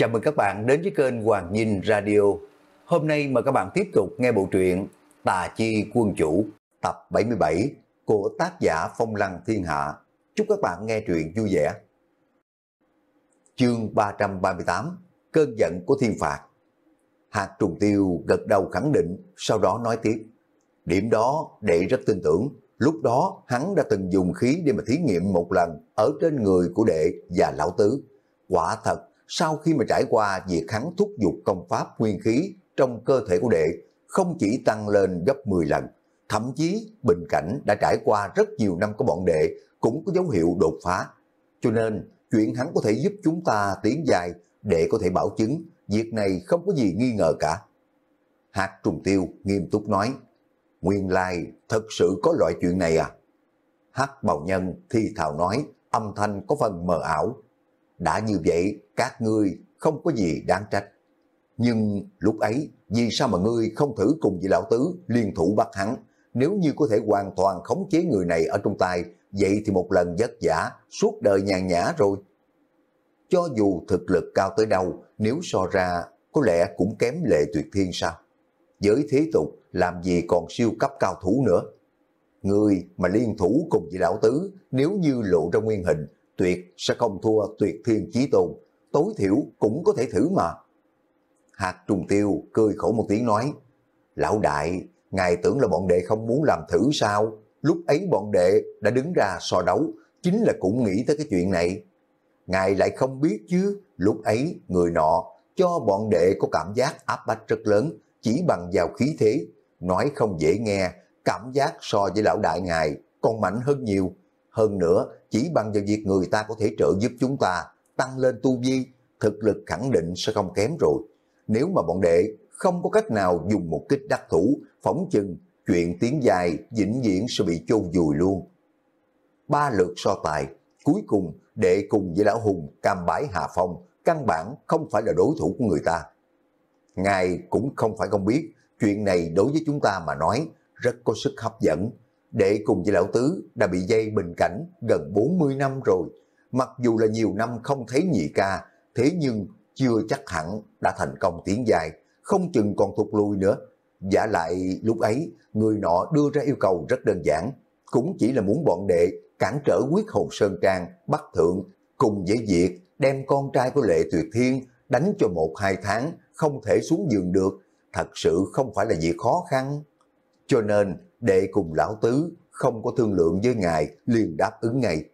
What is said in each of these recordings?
Chào mừng các bạn đến với kênh Hoàng Nhìn Radio. Hôm nay mời các bạn tiếp tục nghe bộ truyện Tà Chi Quân Chủ tập 77 của tác giả Phong Lăng Thiên Hạ. Chúc các bạn nghe truyện vui vẻ. Chương 338 Cơn giận của thiên phạt Hạt trùng tiêu gật đầu khẳng định, sau đó nói tiếp. Điểm đó đệ rất tin tưởng, lúc đó hắn đã từng dùng khí để mà thí nghiệm một lần ở trên người của đệ và lão tứ. Quả thật sau khi mà trải qua việc hắn thúc giục công pháp nguyên khí trong cơ thể của đệ không chỉ tăng lên gấp 10 lần, thậm chí bình cảnh đã trải qua rất nhiều năm của bọn đệ cũng có dấu hiệu đột phá. Cho nên, chuyện hắn có thể giúp chúng ta tiến dài để có thể bảo chứng việc này không có gì nghi ngờ cả. Hạt trùng tiêu nghiêm túc nói, nguyên lai thật sự có loại chuyện này à? Hắc bào nhân thi thào nói, âm thanh có phần mờ ảo đã như vậy các ngươi không có gì đáng trách. Nhưng lúc ấy vì sao mà ngươi không thử cùng vị lão tứ liên thủ bắt hắn? Nếu như có thể hoàn toàn khống chế người này ở trong tay, vậy thì một lần vất giả suốt đời nhàn nhã rồi. Cho dù thực lực cao tới đâu, nếu so ra có lẽ cũng kém lệ tuyệt thiên sao? Giới thế tục làm gì còn siêu cấp cao thủ nữa? Người mà liên thủ cùng vị lão tứ nếu như lộ ra nguyên hình tuyệt sẽ không thua tuyệt thiên chí tôn, tối thiểu cũng có thể thử mà. Hạt trùng tiêu cười khổ một tiếng nói, lão đại, ngài tưởng là bọn đệ không muốn làm thử sao? Lúc ấy bọn đệ đã đứng ra so đấu, chính là cũng nghĩ tới cái chuyện này. Ngài lại không biết chứ, lúc ấy người nọ cho bọn đệ có cảm giác áp bách rất lớn, chỉ bằng vào khí thế, nói không dễ nghe, cảm giác so với lão đại ngài còn mạnh hơn nhiều. Hơn nữa, chỉ bằng vào việc người ta có thể trợ giúp chúng ta tăng lên tu vi, thực lực khẳng định sẽ không kém rồi. Nếu mà bọn đệ không có cách nào dùng một kích đắc thủ, phóng chừng, chuyện tiếng dài vĩnh viễn sẽ bị chôn vùi luôn. Ba lượt so tài, cuối cùng đệ cùng với lão hùng cam bái hà phong, căn bản không phải là đối thủ của người ta. Ngài cũng không phải không biết, chuyện này đối với chúng ta mà nói rất có sức hấp dẫn, để cùng với lão tứ đã bị dây bình cảnh gần 40 năm rồi. Mặc dù là nhiều năm không thấy nhị ca, thế nhưng chưa chắc hẳn đã thành công tiến dài, không chừng còn thụt lùi nữa. Giả lại lúc ấy, người nọ đưa ra yêu cầu rất đơn giản, cũng chỉ là muốn bọn đệ cản trở quyết hồn Sơn Trang, bắt Thượng, cùng với việc đem con trai của Lệ Tuyệt Thiên đánh cho một hai tháng, không thể xuống giường được, thật sự không phải là việc khó khăn. Cho nên, đệ cùng lão tứ không có thương lượng với ngài liền đáp ứng ngay.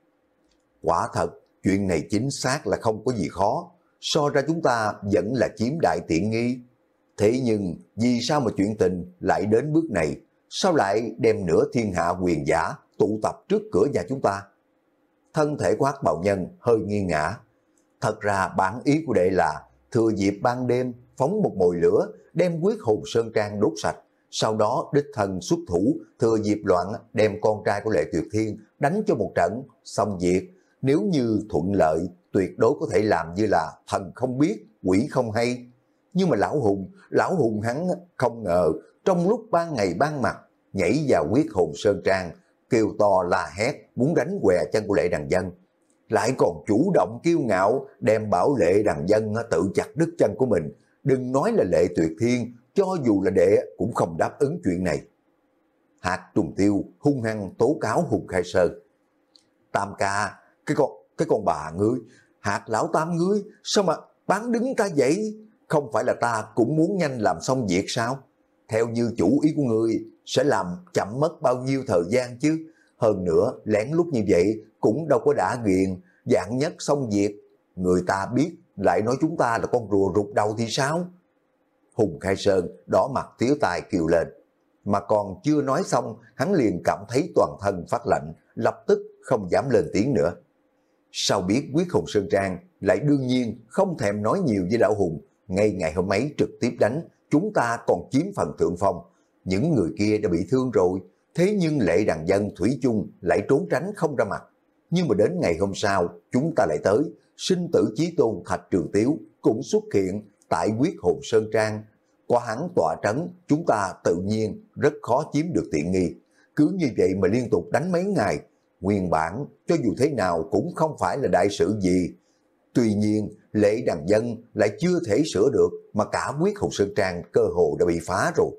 Quả thật, chuyện này chính xác là không có gì khó, so ra chúng ta vẫn là chiếm đại tiện nghi. Thế nhưng, vì sao mà chuyện tình lại đến bước này? Sao lại đem nửa thiên hạ quyền giả tụ tập trước cửa nhà chúng ta? Thân thể của hắc bào nhân hơi nghi ngã. Thật ra bản ý của đệ là thừa dịp ban đêm phóng một mồi lửa đem quyết hùng sơn trang đốt sạch sau đó đích thân xuất thủ, thừa dịp loạn đem con trai của Lệ Tuyệt Thiên đánh cho một trận, xong việc. Nếu như thuận lợi, tuyệt đối có thể làm như là thần không biết, quỷ không hay. Nhưng mà Lão Hùng, Lão Hùng hắn không ngờ, trong lúc ban ngày ban mặt, nhảy vào quyết hồn sơn trang, kêu to la hét, muốn đánh què chân của Lệ Đằng Dân. Lại còn chủ động kiêu ngạo, đem bảo Lệ Đằng Dân tự chặt đứt chân của mình. Đừng nói là Lệ Tuyệt Thiên, cho dù là đệ cũng không đáp ứng chuyện này. Hạt trùng tiêu hung hăng tố cáo Hùng Khai Sơn. Tam ca, cái con, cái con bà ngươi, hạt lão tam ngươi, sao mà bán đứng ta vậy? Không phải là ta cũng muốn nhanh làm xong việc sao? Theo như chủ ý của ngươi, sẽ làm chậm mất bao nhiêu thời gian chứ? Hơn nữa, lén lút như vậy cũng đâu có đã nghiền, dạng nhất xong việc. Người ta biết lại nói chúng ta là con rùa rụt đầu thì sao? Hùng Khai Sơn đỏ mặt thiếu tài kiều lên. Mà còn chưa nói xong, hắn liền cảm thấy toàn thân phát lạnh, lập tức không dám lên tiếng nữa. Sao biết Quyết Hùng Sơn Trang lại đương nhiên không thèm nói nhiều với Lão Hùng, ngay ngày hôm ấy trực tiếp đánh, chúng ta còn chiếm phần thượng phong. Những người kia đã bị thương rồi, thế nhưng lệ đàn dân Thủy chung lại trốn tránh không ra mặt. Nhưng mà đến ngày hôm sau, chúng ta lại tới, sinh tử chí tôn Thạch Trường Tiếu cũng xuất hiện tại quyết hồn Sơn Trang, qua hắn tỏa trấn, chúng ta tự nhiên rất khó chiếm được tiện nghi. Cứ như vậy mà liên tục đánh mấy ngày, nguyên bản cho dù thế nào cũng không phải là đại sự gì. Tuy nhiên, lễ đàn dân lại chưa thể sửa được mà cả quyết hồn Sơn Trang cơ hồ đã bị phá rồi.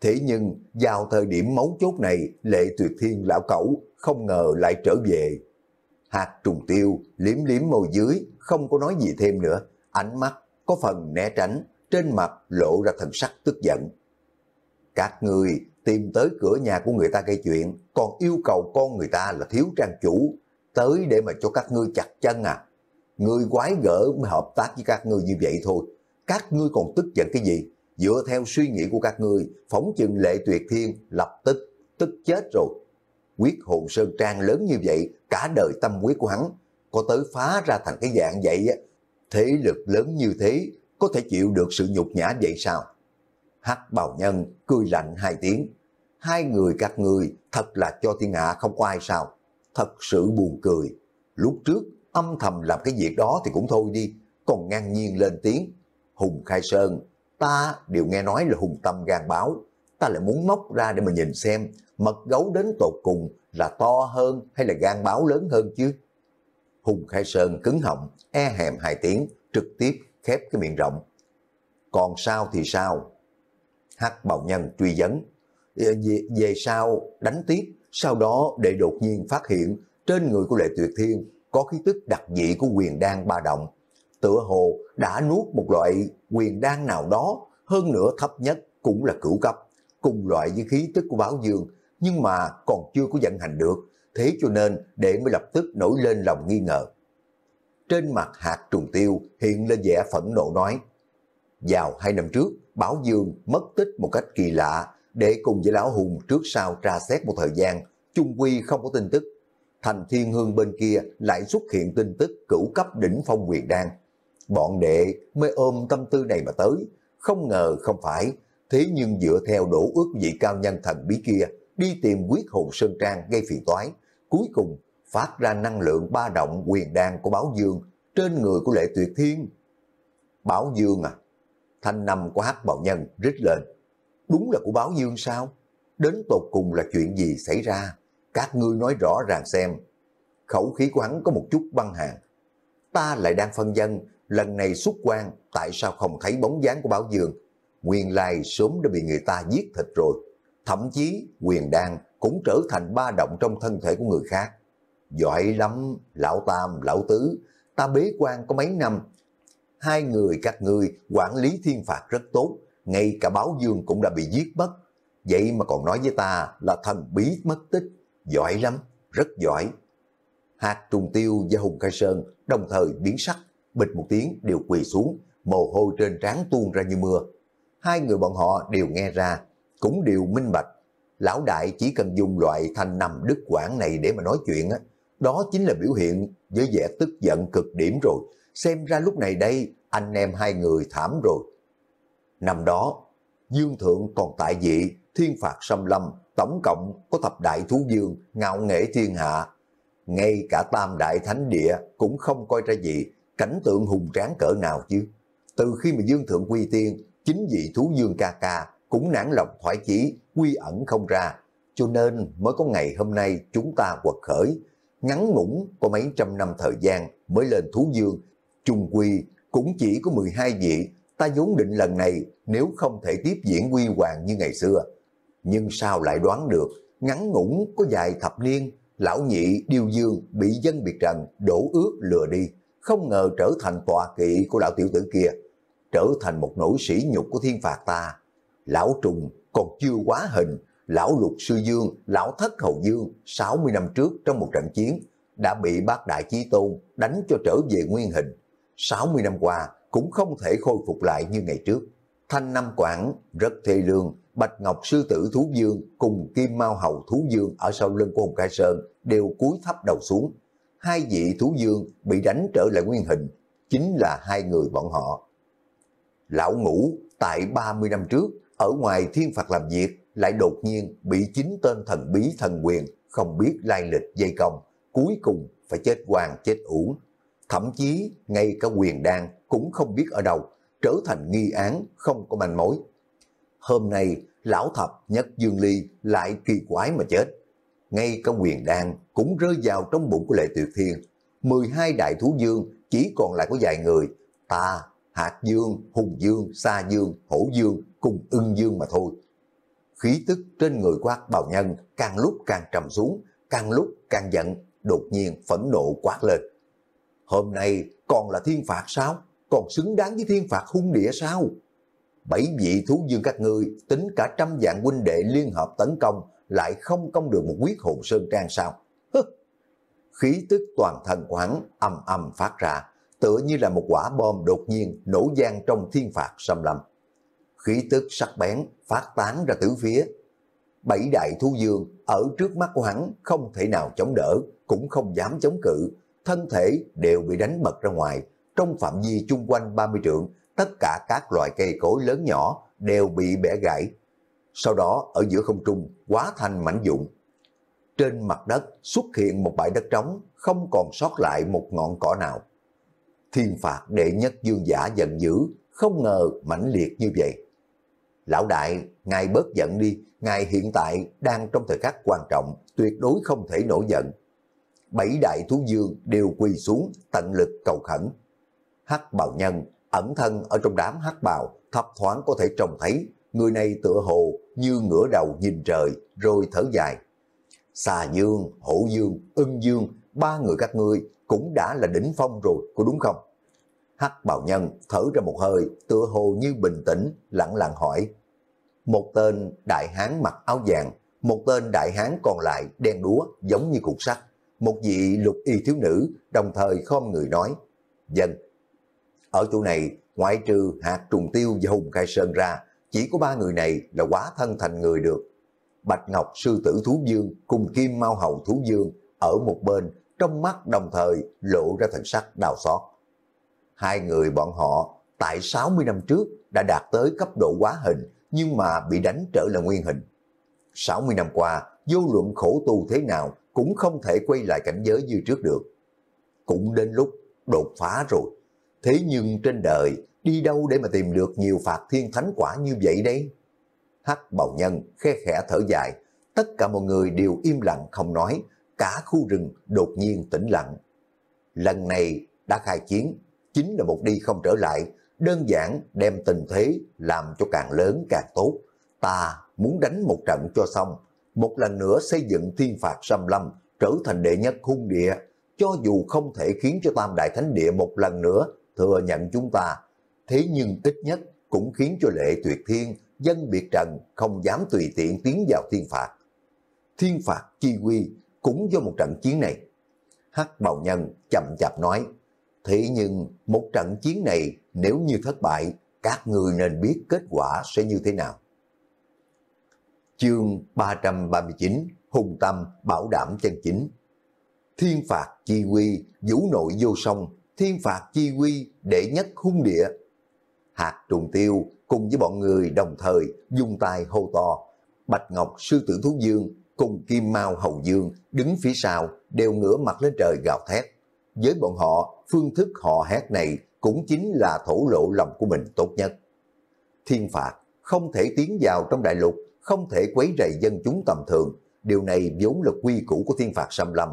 Thế nhưng, vào thời điểm mấu chốt này, lệ tuyệt thiên lão cẩu không ngờ lại trở về. Hạt trùng tiêu, liếm liếm môi dưới, không có nói gì thêm nữa. Ánh mắt có phần né tránh, trên mặt lộ ra thần sắc tức giận. Các người tìm tới cửa nhà của người ta gây chuyện, còn yêu cầu con người ta là thiếu trang chủ, tới để mà cho các ngươi chặt chân à. Người quái gỡ mới hợp tác với các ngươi như vậy thôi. Các ngươi còn tức giận cái gì? Dựa theo suy nghĩ của các ngươi, phóng chừng lệ tuyệt thiên lập tức, tức chết rồi. Quyết hồn sơn trang lớn như vậy, cả đời tâm quyết của hắn, có tới phá ra thành cái dạng vậy á? thế lực lớn như thế có thể chịu được sự nhục nhã vậy sao? Hắc bào nhân cười lạnh hai tiếng. Hai người các người thật là cho thiên hạ không có ai sao. Thật sự buồn cười. Lúc trước âm thầm làm cái việc đó thì cũng thôi đi. Còn ngang nhiên lên tiếng. Hùng Khai Sơn, ta đều nghe nói là hùng tâm gan báo. Ta lại muốn móc ra để mà nhìn xem mật gấu đến tột cùng là to hơn hay là gan báo lớn hơn chứ. Hùng Khai Sơn cứng họng, e hèm hai tiếng, trực tiếp khép cái miệng rộng. Còn sao thì sao? Hắc bào nhân truy vấn. Về, về sau đánh tiếp, sau đó để đột nhiên phát hiện trên người của Lệ Tuyệt Thiên có khí tức đặc dị của quyền đan ba động. Tựa hồ đã nuốt một loại quyền đan nào đó, hơn nữa thấp nhất cũng là cửu cấp, cùng loại với khí tức của báo dương, nhưng mà còn chưa có vận hành được, thế cho nên để mới lập tức nổi lên lòng nghi ngờ. Trên mặt hạt trùng tiêu hiện lên vẻ phẫn nộ nói, vào hai năm trước, Bảo Dương mất tích một cách kỳ lạ, để cùng với Lão Hùng trước sau tra xét một thời gian, chung quy không có tin tức. Thành Thiên Hương bên kia lại xuất hiện tin tức cửu cấp đỉnh phong quyền đan. Bọn đệ mới ôm tâm tư này mà tới, không ngờ không phải, thế nhưng dựa theo đổ ước vị cao nhân thần bí kia, đi tìm quyết hồn Sơn Trang gây phiền toái, cuối cùng phát ra năng lượng ba động quyền đan của bảo Dương trên người của Lệ Tuyệt Thiên. bảo Dương à, thanh nằm của hắc bào nhân rít lên. Đúng là của bảo Dương sao? Đến tột cùng là chuyện gì xảy ra? Các ngươi nói rõ ràng xem. Khẩu khí của hắn có một chút băng hàng. Ta lại đang phân dân, lần này xuất quan, tại sao không thấy bóng dáng của bảo Dương? Nguyên lai sớm đã bị người ta giết thịt rồi thậm chí quyền đan cũng trở thành ba động trong thân thể của người khác. Giỏi lắm, lão tam, lão tứ, ta bế quan có mấy năm. Hai người các ngươi quản lý thiên phạt rất tốt, ngay cả báo dương cũng đã bị giết mất. Vậy mà còn nói với ta là thần bí mất tích, giỏi lắm, rất giỏi. Hạt trùng tiêu và Hùng Khai Sơn đồng thời biến sắc, bịch một tiếng đều quỳ xuống, mồ hôi trên trán tuôn ra như mưa. Hai người bọn họ đều nghe ra cũng đều minh bạch. Lão đại chỉ cần dùng loại thanh nằm đức quảng này để mà nói chuyện á, đó chính là biểu hiện với vẻ tức giận cực điểm rồi. Xem ra lúc này đây anh em hai người thảm rồi. Năm đó, Dương Thượng còn tại vị, thiên phạt xâm lâm, tổng cộng có thập đại thú dương, ngạo nghệ thiên hạ. Ngay cả tam đại thánh địa cũng không coi ra gì, cảnh tượng hùng tráng cỡ nào chứ. Từ khi mà Dương Thượng quy tiên, chính vị thú dương ca ca cũng nản lòng thoải chí, quy ẩn không ra. Cho nên mới có ngày hôm nay chúng ta quật khởi, ngắn ngủn có mấy trăm năm thời gian mới lên Thú Dương. Trung Quy cũng chỉ có 12 vị, ta vốn định lần này nếu không thể tiếp diễn quy hoàng như ngày xưa. Nhưng sao lại đoán được, ngắn ngủn có dài thập niên, lão nhị Điêu Dương bị dân biệt trần đổ ước lừa đi, không ngờ trở thành tòa kỵ của đạo tiểu tử kia, trở thành một nỗi sỉ nhục của thiên phạt ta lão trùng còn chưa quá hình, lão lục sư dương, lão thất hầu dương 60 năm trước trong một trận chiến đã bị bác đại chí tôn đánh cho trở về nguyên hình. 60 năm qua cũng không thể khôi phục lại như ngày trước. Thanh Nam Quảng rất thê lương, Bạch Ngọc Sư Tử Thú Dương cùng Kim Mao Hầu Thú Dương ở sau lưng của Hồng Khai Sơn đều cúi thấp đầu xuống. Hai vị Thú Dương bị đánh trở lại nguyên hình, chính là hai người bọn họ. Lão Ngũ tại 30 năm trước ở ngoài thiên phạt làm việc, lại đột nhiên bị chính tên thần bí thần quyền không biết lai lịch dây công, cuối cùng phải chết hoàng chết uổng. Thậm chí ngay cả quyền đan cũng không biết ở đâu, trở thành nghi án không có manh mối. Hôm nay lão thập nhất Dương Ly lại kỳ quái mà chết. Ngay cả quyền đan cũng rơi vào trong bụng của Lệ Tuyệt Thiên. 12 đại thú dương chỉ còn lại có vài người, ta, Hạt Dương, Hùng Dương, Sa Dương, Hổ Dương cùng ưng dương mà thôi. Khí tức trên người quát bào nhân càng lúc càng trầm xuống, càng lúc càng giận, đột nhiên phẫn nộ quát lên. Hôm nay còn là thiên phạt sao? Còn xứng đáng với thiên phạt hung địa sao? Bảy vị thú dương các ngươi tính cả trăm vạn huynh đệ liên hợp tấn công lại không công được một quyết hồn sơn trang sao? Hứ. Khí tức toàn thân hắn ầm ầm phát ra, tựa như là một quả bom đột nhiên nổ gian trong thiên phạt xâm lâm khí tức sắc bén phát tán ra tứ phía. Bảy đại thú dương ở trước mắt của hắn không thể nào chống đỡ, cũng không dám chống cự, thân thể đều bị đánh bật ra ngoài. Trong phạm vi chung quanh 30 trượng, tất cả các loại cây cối lớn nhỏ đều bị bẻ gãy. Sau đó ở giữa không trung quá thành mảnh dụng. Trên mặt đất xuất hiện một bãi đất trống, không còn sót lại một ngọn cỏ nào. Thiên phạt đệ nhất dương giả giận dữ, không ngờ mãnh liệt như vậy. Lão đại, ngài bớt giận đi, ngài hiện tại đang trong thời khắc quan trọng, tuyệt đối không thể nổi giận. Bảy đại thú dương đều quỳ xuống, tận lực cầu khẩn. Hắc bào nhân, ẩn thân ở trong đám hắc bào, thập thoáng có thể trông thấy, người này tựa hồ như ngửa đầu nhìn trời, rồi thở dài. Xà dương, hổ dương, ưng dương, ba người các ngươi cũng đã là đỉnh phong rồi, có đúng không? Hắc bào nhân thở ra một hơi, tựa hồ như bình tĩnh, lặng lặng hỏi. Một tên đại hán mặc áo vàng, một tên đại hán còn lại đen đúa giống như cục sắt. Một vị lục y thiếu nữ đồng thời khom người nói, dân. Ở chỗ này, ngoại trừ hạt trùng tiêu và Hùng Khai Sơn ra, chỉ có ba người này là quá thân thành người được. Bạch Ngọc Sư Tử Thú Dương cùng Kim Mao Hầu Thú Dương ở một bên, trong mắt đồng thời lộ ra thần sắc đào xót. Hai người bọn họ tại 60 năm trước đã đạt tới cấp độ quá hình, nhưng mà bị đánh trở lại nguyên hình. 60 năm qua, vô luận khổ tu thế nào cũng không thể quay lại cảnh giới như trước được. Cũng đến lúc đột phá rồi. Thế nhưng trên đời, đi đâu để mà tìm được nhiều phạt thiên thánh quả như vậy đấy? Hắc bào nhân khe khẽ thở dài, tất cả mọi người đều im lặng không nói, cả khu rừng đột nhiên tĩnh lặng. Lần này đã khai chiến, chính là một đi không trở lại, đơn giản đem tình thế làm cho càng lớn càng tốt. Ta muốn đánh một trận cho xong, một lần nữa xây dựng thiên phạt xâm lâm trở thành đệ nhất hung địa, cho dù không thể khiến cho Tam Đại Thánh Địa một lần nữa thừa nhận chúng ta, thế nhưng ít nhất cũng khiến cho lệ tuyệt thiên, dân biệt trần không dám tùy tiện tiến vào thiên phạt. Thiên phạt chi quy cũng do một trận chiến này. Hắc bào nhân chậm chạp nói, Thế nhưng một trận chiến này nếu như thất bại, các người nên biết kết quả sẽ như thế nào. Chương 339 Hùng Tâm Bảo Đảm Chân Chính Thiên phạt chi quy, vũ nội vô song, thiên phạt chi quy, để nhất hung địa. Hạt trùng tiêu cùng với bọn người đồng thời dùng tay hô to. Bạch Ngọc Sư Tử Thú Dương cùng Kim Mao Hầu Dương đứng phía sau đều ngửa mặt lên trời gào thét. Với bọn họ, phương thức họ hát này cũng chính là thổ lộ lòng của mình tốt nhất. Thiên phạt không thể tiến vào trong đại lục, không thể quấy rầy dân chúng tầm thường. Điều này vốn là quy củ của thiên phạt xâm lâm.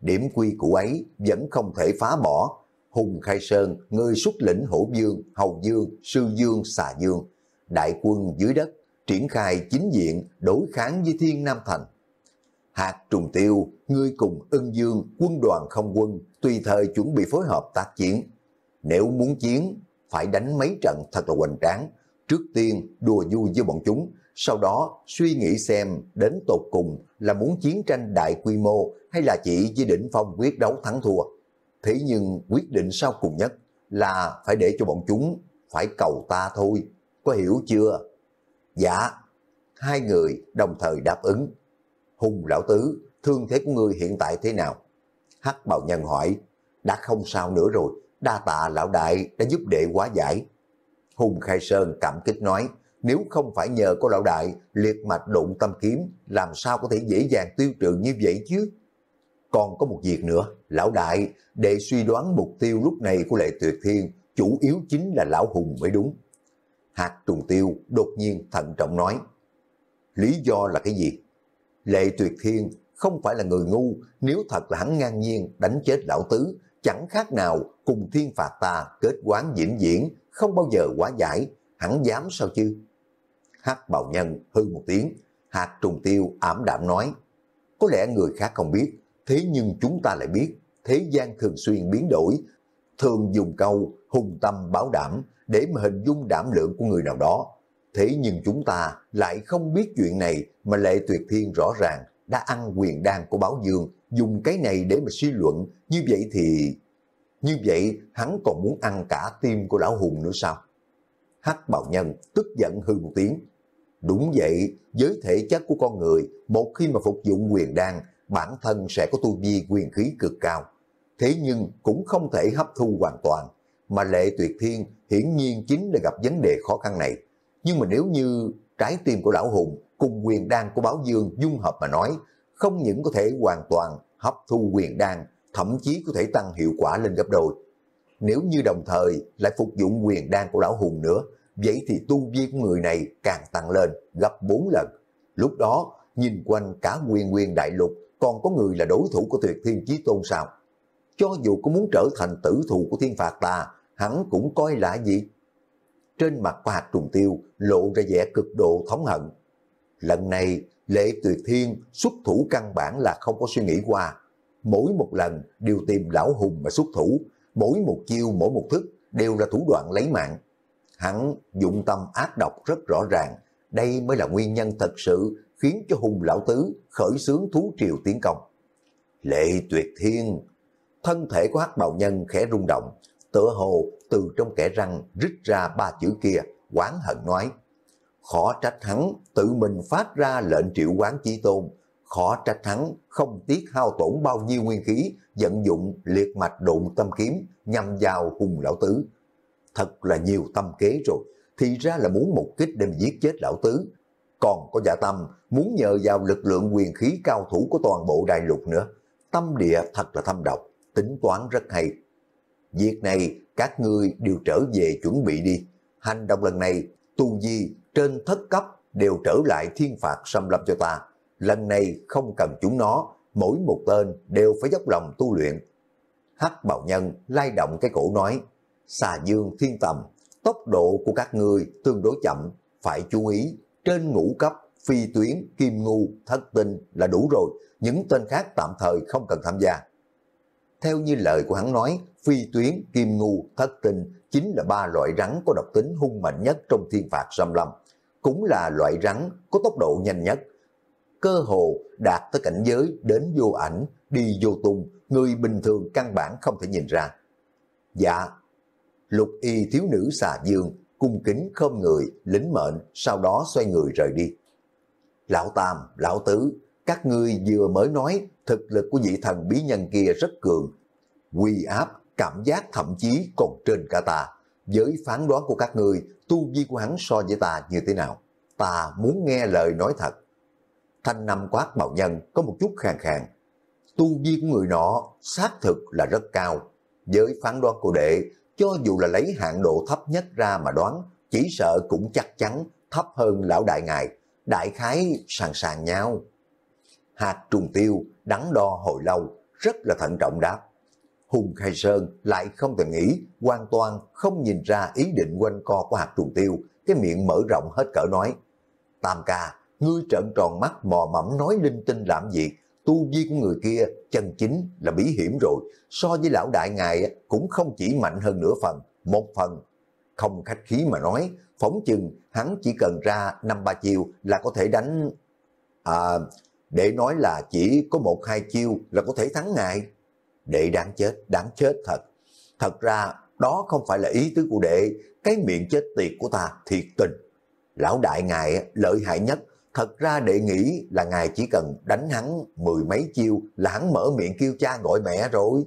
Điểm quy củ ấy vẫn không thể phá bỏ. Hùng Khai Sơn, người xuất lĩnh Hổ Dương, Hầu Dương, Sư Dương, Xà Dương. Đại quân dưới đất, triển khai chính diện đối kháng với Thiên Nam Thành hạt trùng tiêu, ngươi cùng ưng dương quân đoàn không quân tùy thời chuẩn bị phối hợp tác chiến. Nếu muốn chiến, phải đánh mấy trận thật là hoành tráng, trước tiên đùa vui với bọn chúng, sau đó suy nghĩ xem đến tột cùng là muốn chiến tranh đại quy mô hay là chỉ với đỉnh phong quyết đấu thắng thua. Thế nhưng quyết định sau cùng nhất là phải để cho bọn chúng phải cầu ta thôi, có hiểu chưa? Dạ, hai người đồng thời đáp ứng. Hùng lão tứ, thương thế của ngươi hiện tại thế nào? Hắc bào nhân hỏi, đã không sao nữa rồi, đa tạ lão đại đã giúp đệ quá giải. Hùng khai sơn cảm kích nói, nếu không phải nhờ có lão đại liệt mạch đụng tâm kiếm, làm sao có thể dễ dàng tiêu trừ như vậy chứ? Còn có một việc nữa, lão đại, để suy đoán mục tiêu lúc này của lệ tuyệt thiên, chủ yếu chính là lão hùng mới đúng. Hạt trùng tiêu đột nhiên thận trọng nói. Lý do là cái gì? Lệ Tuyệt Thiên không phải là người ngu, nếu thật là hắn ngang nhiên đánh chết lão tứ, chẳng khác nào cùng thiên phạt ta kết quán diễn diễn, không bao giờ quá giải, hắn dám sao chứ? Hắc bào nhân hư một tiếng, hạt trùng tiêu ảm đạm nói, có lẽ người khác không biết, thế nhưng chúng ta lại biết, thế gian thường xuyên biến đổi, thường dùng câu hùng tâm báo đảm để mà hình dung đảm lượng của người nào đó, Thế nhưng chúng ta lại không biết chuyện này mà Lệ Tuyệt Thiên rõ ràng đã ăn quyền đan của Báo Dương, dùng cái này để mà suy luận, như vậy thì... Như vậy hắn còn muốn ăn cả tim của Lão Hùng nữa sao? Hắc bảo Nhân tức giận hư một tiếng. Đúng vậy, giới thể chất của con người, một khi mà phục dụng quyền đan, bản thân sẽ có tu vi quyền khí cực cao. Thế nhưng cũng không thể hấp thu hoàn toàn, mà Lệ Tuyệt Thiên hiển nhiên chính là gặp vấn đề khó khăn này nhưng mà nếu như trái tim của lão hùng cùng quyền đan của báo dương dung hợp mà nói, không những có thể hoàn toàn hấp thu quyền đan, thậm chí có thể tăng hiệu quả lên gấp đôi. Nếu như đồng thời lại phục dụng quyền đan của lão hùng nữa, vậy thì tu vi của người này càng tăng lên gấp 4 lần. Lúc đó, nhìn quanh cả nguyên nguyên đại lục, còn có người là đối thủ của tuyệt thiên chí tôn sao? Cho dù có muốn trở thành tử thù của thiên phạt ta, hắn cũng coi là gì? trên mặt của hạt trùng tiêu lộ ra vẻ cực độ thống hận. Lần này, Lệ Tuyệt Thiên xuất thủ căn bản là không có suy nghĩ qua. Mỗi một lần đều tìm lão hùng mà xuất thủ, mỗi một chiêu mỗi một thức đều là thủ đoạn lấy mạng. Hắn dụng tâm ác độc rất rõ ràng, đây mới là nguyên nhân thật sự khiến cho hùng lão tứ khởi xướng thú triều tiến công. Lệ Tuyệt Thiên, thân thể của hắc bào nhân khẽ rung động, tựa hồ từ trong kẻ răng rít ra ba chữ kia, quán hận nói. Khó trách hắn tự mình phát ra lệnh triệu quán chi tôn, khó trách hắn không tiếc hao tổn bao nhiêu nguyên khí, vận dụng liệt mạch đụng tâm kiếm nhằm vào hùng lão tứ. Thật là nhiều tâm kế rồi, thì ra là muốn một kích đem giết chết lão tứ. Còn có dạ tâm, muốn nhờ vào lực lượng quyền khí cao thủ của toàn bộ đại lục nữa. Tâm địa thật là thâm độc, tính toán rất hay. Việc này các ngươi đều trở về chuẩn bị đi. Hành động lần này, tu di trên thất cấp đều trở lại thiên phạt xâm lâm cho ta. Lần này không cần chúng nó, mỗi một tên đều phải dốc lòng tu luyện. Hắc bào nhân lay động cái cổ nói, xà dương thiên tầm, tốc độ của các ngươi tương đối chậm, phải chú ý, trên ngũ cấp, phi tuyến, kim ngu, thất tinh là đủ rồi, những tên khác tạm thời không cần tham gia. Theo như lời của hắn nói, phi tuyến, kim ngu, thất tinh chính là ba loại rắn có độc tính hung mạnh nhất trong thiên phạt xâm lâm. Cũng là loại rắn có tốc độ nhanh nhất. Cơ hồ đạt tới cảnh giới đến vô ảnh, đi vô tung, người bình thường căn bản không thể nhìn ra. Dạ, lục y thiếu nữ xà dương, cung kính không người, lính mệnh, sau đó xoay người rời đi. Lão Tam, Lão Tứ, các ngươi vừa mới nói thực lực của vị thần bí nhân kia rất cường. Quy áp, cảm giác thậm chí còn trên cả ta. Với phán đoán của các người, tu vi của hắn so với ta như thế nào? Ta muốn nghe lời nói thật. Thanh Năm quát bạo nhân có một chút khàn khàn. Tu vi của người nọ xác thực là rất cao. Với phán đoán của đệ, cho dù là lấy hạng độ thấp nhất ra mà đoán, chỉ sợ cũng chắc chắn thấp hơn lão đại ngài. Đại khái sàng sàng nhau. Hạt trùng tiêu đắn đo hồi lâu, rất là thận trọng đáp. Hùng Khai Sơn lại không từng nghĩ, hoàn toàn không nhìn ra ý định quanh co của hạt trùng tiêu, cái miệng mở rộng hết cỡ nói. Tam ca, ngươi trợn tròn mắt mò mẫm nói linh tinh làm gì tu vi của người kia chân chính là bí hiểm rồi, so với lão đại ngài cũng không chỉ mạnh hơn nửa phần, một phần. Không khách khí mà nói, phóng chừng hắn chỉ cần ra năm ba chiều là có thể đánh... À, để nói là chỉ có một hai chiêu là có thể thắng ngài. Đệ đáng chết, đáng chết thật. Thật ra đó không phải là ý tứ của đệ, cái miệng chết tiệt của ta thiệt tình. Lão đại ngài lợi hại nhất, thật ra đệ nghĩ là ngài chỉ cần đánh hắn mười mấy chiêu là hắn mở miệng kêu cha gọi mẹ rồi.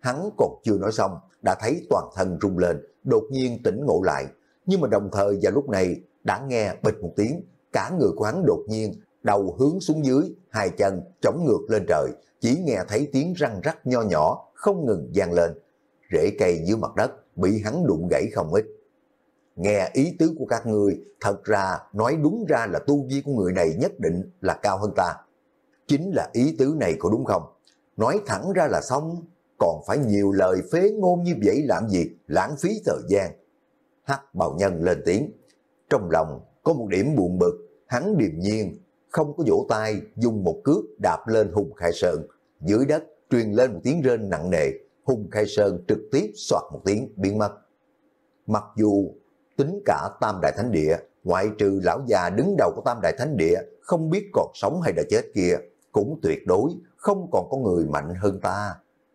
Hắn còn chưa nói xong, đã thấy toàn thân rung lên, đột nhiên tỉnh ngộ lại. Nhưng mà đồng thời vào lúc này, đã nghe bịch một tiếng, cả người của hắn đột nhiên đầu hướng xuống dưới, hai chân chống ngược lên trời, chỉ nghe thấy tiếng răng rắc nho nhỏ, không ngừng gian lên. Rễ cây dưới mặt đất bị hắn đụng gãy không ít. Nghe ý tứ của các người, thật ra nói đúng ra là tu vi của người này nhất định là cao hơn ta. Chính là ý tứ này có đúng không? Nói thẳng ra là xong, còn phải nhiều lời phế ngôn như vậy làm gì, lãng phí thời gian. Hắc bào nhân lên tiếng. Trong lòng có một điểm buồn bực, hắn điềm nhiên không có vỗ tay, dùng một cước đạp lên Hùng Khai Sơn. Dưới đất truyền lên một tiếng rên nặng nề, Hùng Khai Sơn trực tiếp soạt một tiếng biến mất. Mặc dù tính cả Tam Đại Thánh Địa, ngoại trừ lão già đứng đầu của Tam Đại Thánh Địa, không biết còn sống hay đã chết kia, cũng tuyệt đối không còn có người mạnh hơn ta.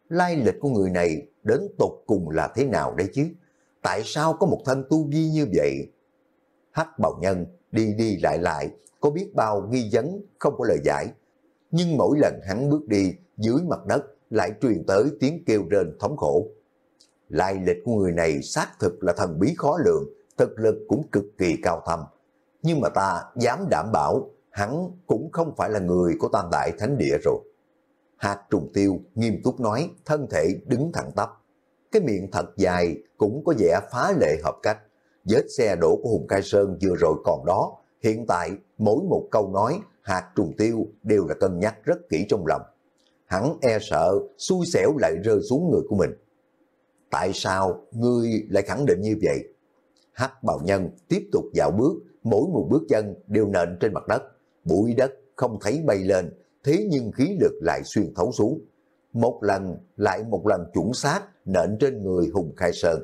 Lai lịch của người này đến tột cùng là thế nào đấy chứ? Tại sao có một thân tu vi như vậy? Hắc bào nhân đi đi lại lại có biết bao nghi vấn, không có lời giải. Nhưng mỗi lần hắn bước đi, dưới mặt đất lại truyền tới tiếng kêu rên thống khổ. Lai lịch của người này xác thực là thần bí khó lường, thực lực cũng cực kỳ cao thâm. Nhưng mà ta dám đảm bảo hắn cũng không phải là người của tam đại thánh địa rồi. Hạt trùng tiêu nghiêm túc nói, thân thể đứng thẳng tắp. Cái miệng thật dài cũng có vẻ phá lệ hợp cách. Vết xe đổ của Hùng Cai Sơn vừa rồi còn đó, Hiện tại, mỗi một câu nói, hạt trùng tiêu đều là cân nhắc rất kỹ trong lòng. Hắn e sợ, xui xẻo lại rơi xuống người của mình. Tại sao ngươi lại khẳng định như vậy? Hắc bào nhân tiếp tục dạo bước, mỗi một bước chân đều nện trên mặt đất. Bụi đất không thấy bay lên, thế nhưng khí lực lại xuyên thấu xuống. Một lần lại một lần chuẩn xác nện trên người Hùng Khai Sơn.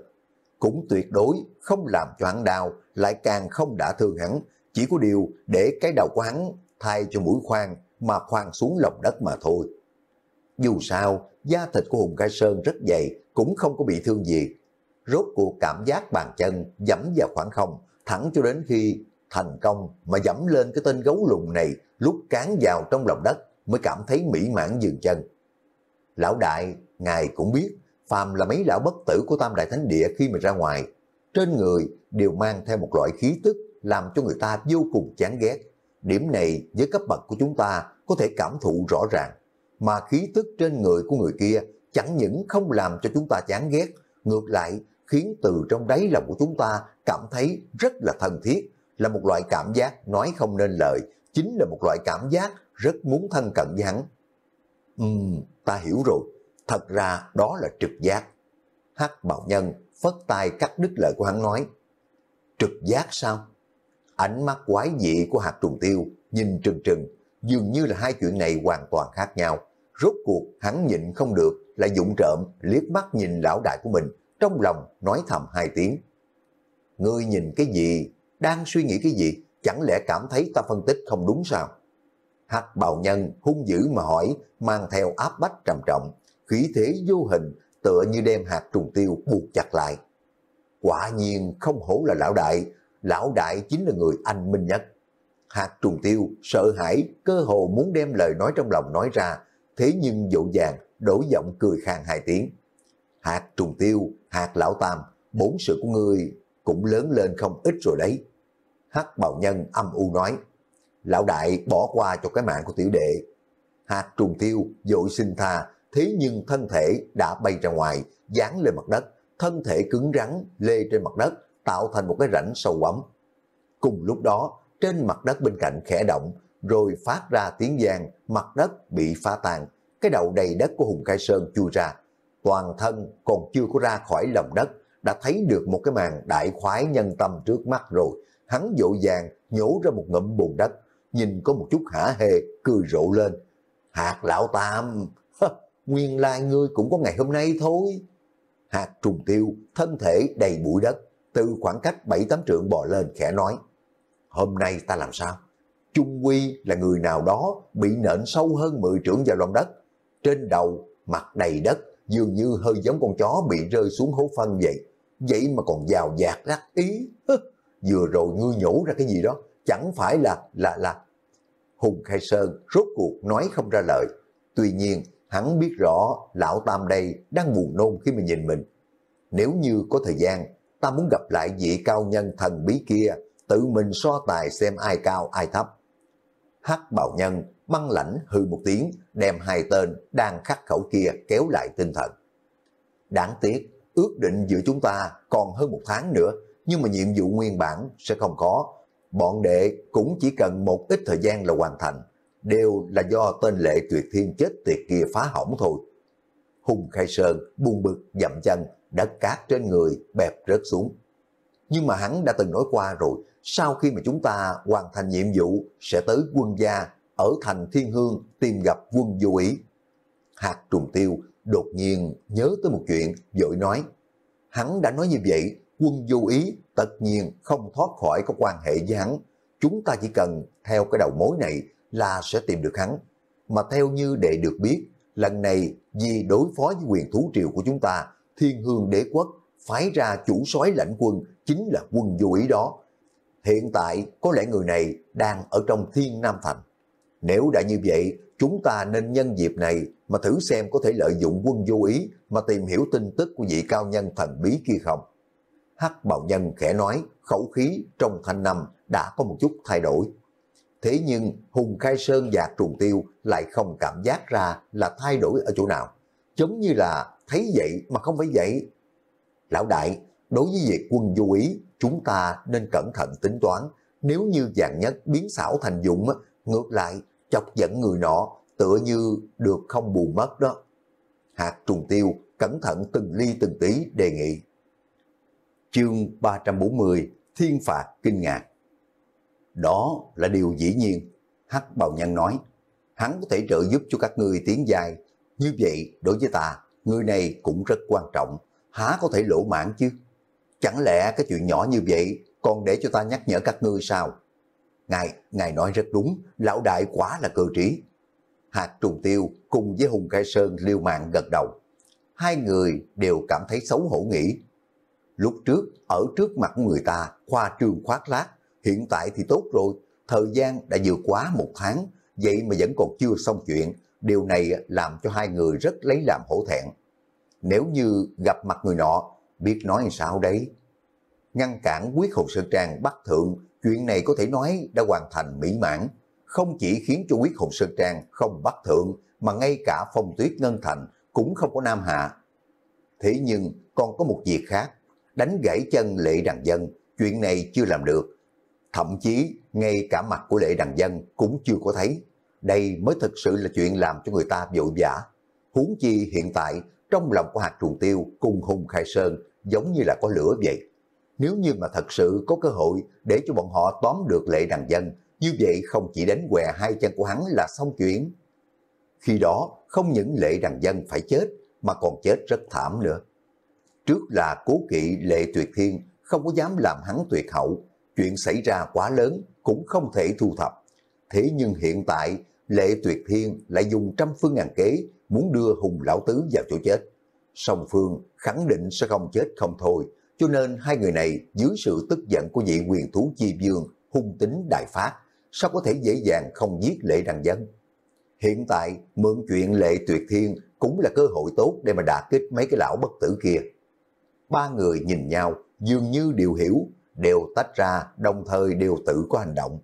Cũng tuyệt đối không làm cho hắn đau, lại càng không đã thương hắn, chỉ có điều để cái đầu của hắn thay cho mũi khoan mà khoan xuống lòng đất mà thôi. Dù sao, da thịt của Hùng Khai Sơn rất dày, cũng không có bị thương gì. Rốt cuộc cảm giác bàn chân dẫm vào khoảng không, thẳng cho đến khi thành công mà dẫm lên cái tên gấu lùn này lúc cán vào trong lòng đất mới cảm thấy mỹ mãn dừng chân. Lão đại, ngài cũng biết, phàm là mấy lão bất tử của Tam Đại Thánh Địa khi mà ra ngoài, trên người đều mang theo một loại khí tức làm cho người ta vô cùng chán ghét. Điểm này với cấp bậc của chúng ta có thể cảm thụ rõ ràng. Mà khí tức trên người của người kia chẳng những không làm cho chúng ta chán ghét, ngược lại khiến từ trong đáy lòng của chúng ta cảm thấy rất là thân thiết, là một loại cảm giác nói không nên lời, chính là một loại cảm giác rất muốn thân cận với hắn. Ừm, ta hiểu rồi, thật ra đó là trực giác. Hắc Bảo nhân phất tay cắt đứt lời của hắn nói. Trực giác sao? Ánh mắt quái dị của hạt trùng tiêu nhìn trừng trừng, dường như là hai chuyện này hoàn toàn khác nhau. Rốt cuộc hắn nhịn không được, lại dụng trộm liếc mắt nhìn lão đại của mình, trong lòng nói thầm hai tiếng. Ngươi nhìn cái gì? Đang suy nghĩ cái gì? Chẳng lẽ cảm thấy ta phân tích không đúng sao? Hạt bào nhân hung dữ mà hỏi, mang theo áp bách trầm trọng, khí thế vô hình tựa như đem hạt trùng tiêu buộc chặt lại. Quả nhiên không hổ là lão đại, lão đại chính là người anh minh nhất. Hạt trùng tiêu, sợ hãi, cơ hồ muốn đem lời nói trong lòng nói ra, thế nhưng dỗ dàng, đổi giọng cười khang hai tiếng. Hạt trùng tiêu, hạt lão tam, bốn sự của người cũng lớn lên không ít rồi đấy. Hắc bào nhân âm u nói, lão đại bỏ qua cho cái mạng của tiểu đệ. Hạt trùng tiêu, dội xin tha, thế nhưng thân thể đã bay ra ngoài, dán lên mặt đất, thân thể cứng rắn lê trên mặt đất, tạo thành một cái rãnh sâu ấm. Cùng lúc đó, trên mặt đất bên cạnh khẽ động, rồi phát ra tiếng giang mặt đất bị phá tan, cái đầu đầy đất của Hùng Khai Sơn chui ra. Toàn thân còn chưa có ra khỏi lòng đất, đã thấy được một cái màn đại khoái nhân tâm trước mắt rồi. Hắn dội vàng nhổ ra một ngậm bùn đất, nhìn có một chút hả hê cười rộ lên. Hạt lão tam, hơ, nguyên lai ngươi cũng có ngày hôm nay thôi. Hạt trùng tiêu, thân thể đầy bụi đất, từ khoảng cách 7-8 trượng bò lên khẽ nói, hôm nay ta làm sao? Trung Quy là người nào đó bị nện sâu hơn 10 trượng vào lòng đất, trên đầu, mặt đầy đất, dường như hơi giống con chó bị rơi xuống hố phân vậy. Vậy mà còn giàu dạt rắc ý. Vừa rồi ngươi nhổ ra cái gì đó, chẳng phải là, là, là. Hùng Khai Sơn rốt cuộc nói không ra lời. Tuy nhiên, hắn biết rõ lão Tam đây đang buồn nôn khi mà nhìn mình. Nếu như có thời gian, ta muốn gặp lại vị cao nhân thần bí kia, tự mình so tài xem ai cao ai thấp. Hắc bào nhân băng lãnh hư một tiếng, đem hai tên đang khắc khẩu kia kéo lại tinh thần. Đáng tiếc, ước định giữa chúng ta còn hơn một tháng nữa, nhưng mà nhiệm vụ nguyên bản sẽ không có. Bọn đệ cũng chỉ cần một ít thời gian là hoàn thành, đều là do tên lệ tuyệt thiên chết tiệt kia phá hỏng thôi. Hùng Khai Sơn buông bực dậm chân đất cát trên người bẹp rớt xuống. Nhưng mà hắn đã từng nói qua rồi, sau khi mà chúng ta hoàn thành nhiệm vụ sẽ tới quân gia ở thành Thiên Hương tìm gặp quân du ý. Hạt trùng tiêu đột nhiên nhớ tới một chuyện, dội nói. Hắn đã nói như vậy, quân du ý tất nhiên không thoát khỏi có quan hệ với hắn. Chúng ta chỉ cần theo cái đầu mối này là sẽ tìm được hắn. Mà theo như đệ được biết, lần này vì đối phó với quyền thú triều của chúng ta, thiên hương đế quốc phái ra chủ soái lãnh quân chính là quân vô ý đó. Hiện tại có lẽ người này đang ở trong thiên Nam Thành. Nếu đã như vậy, chúng ta nên nhân dịp này mà thử xem có thể lợi dụng quân vô ý mà tìm hiểu tin tức của vị cao nhân thần bí kia không. Hắc bào nhân khẽ nói, khẩu khí trong thanh năm đã có một chút thay đổi. Thế nhưng Hùng Khai Sơn và Trùng Tiêu lại không cảm giác ra là thay đổi ở chỗ nào. Giống như là thấy vậy mà không phải vậy. Lão đại, đối với việc quân du ý, chúng ta nên cẩn thận tính toán. Nếu như dạng nhất biến xảo thành dụng, ngược lại, chọc giận người nọ, tựa như được không bù mất đó. Hạt trùng tiêu, cẩn thận từng ly từng tí đề nghị. Chương 340, Thiên Phạt Kinh Ngạc Đó là điều dĩ nhiên, Hắc Bào Nhân nói. Hắn có thể trợ giúp cho các ngươi tiến dài, như vậy đối với ta người này cũng rất quan trọng, há có thể lỗ mãn chứ? Chẳng lẽ cái chuyện nhỏ như vậy còn để cho ta nhắc nhở các ngươi sao? Ngài, ngài nói rất đúng, lão đại quá là cơ trí. Hạt trùng tiêu cùng với Hùng Khai Sơn liêu mạng gật đầu. Hai người đều cảm thấy xấu hổ nghĩ. Lúc trước, ở trước mặt người ta, khoa trường khoát lát, hiện tại thì tốt rồi, thời gian đã vừa quá một tháng, vậy mà vẫn còn chưa xong chuyện, Điều này làm cho hai người rất lấy làm hổ thẹn. Nếu như gặp mặt người nọ, biết nói sao đấy. Ngăn cản quyết hồ sơn trang bắt thượng, chuyện này có thể nói đã hoàn thành mỹ mãn. Không chỉ khiến cho quyết hồ sơn trang không bắt thượng, mà ngay cả phong tuyết ngân thành cũng không có nam hạ. Thế nhưng còn có một việc khác, đánh gãy chân lệ đàn dân, chuyện này chưa làm được. Thậm chí ngay cả mặt của lệ đàn dân cũng chưa có thấy đây mới thực sự là chuyện làm cho người ta vội vã. Huống chi hiện tại, trong lòng của hạt trùng tiêu cùng hùng khai sơn giống như là có lửa vậy. Nếu như mà thật sự có cơ hội để cho bọn họ tóm được lệ đằng dân, như vậy không chỉ đánh què hai chân của hắn là xong chuyện. Khi đó, không những lệ đằng dân phải chết, mà còn chết rất thảm nữa. Trước là cố kỵ lệ tuyệt thiên, không có dám làm hắn tuyệt hậu. Chuyện xảy ra quá lớn, cũng không thể thu thập. Thế nhưng hiện tại, Lệ Tuyệt Thiên lại dùng trăm phương ngàn kế muốn đưa Hùng Lão Tứ vào chỗ chết. Song Phương khẳng định sẽ không chết không thôi, cho nên hai người này dưới sự tức giận của vị quyền thú chi dương hung tính đại phát, sao có thể dễ dàng không giết lệ đằng dân. Hiện tại, mượn chuyện lệ tuyệt thiên cũng là cơ hội tốt để mà đả kích mấy cái lão bất tử kia. Ba người nhìn nhau, dường như đều hiểu, đều tách ra, đồng thời đều tự có hành động.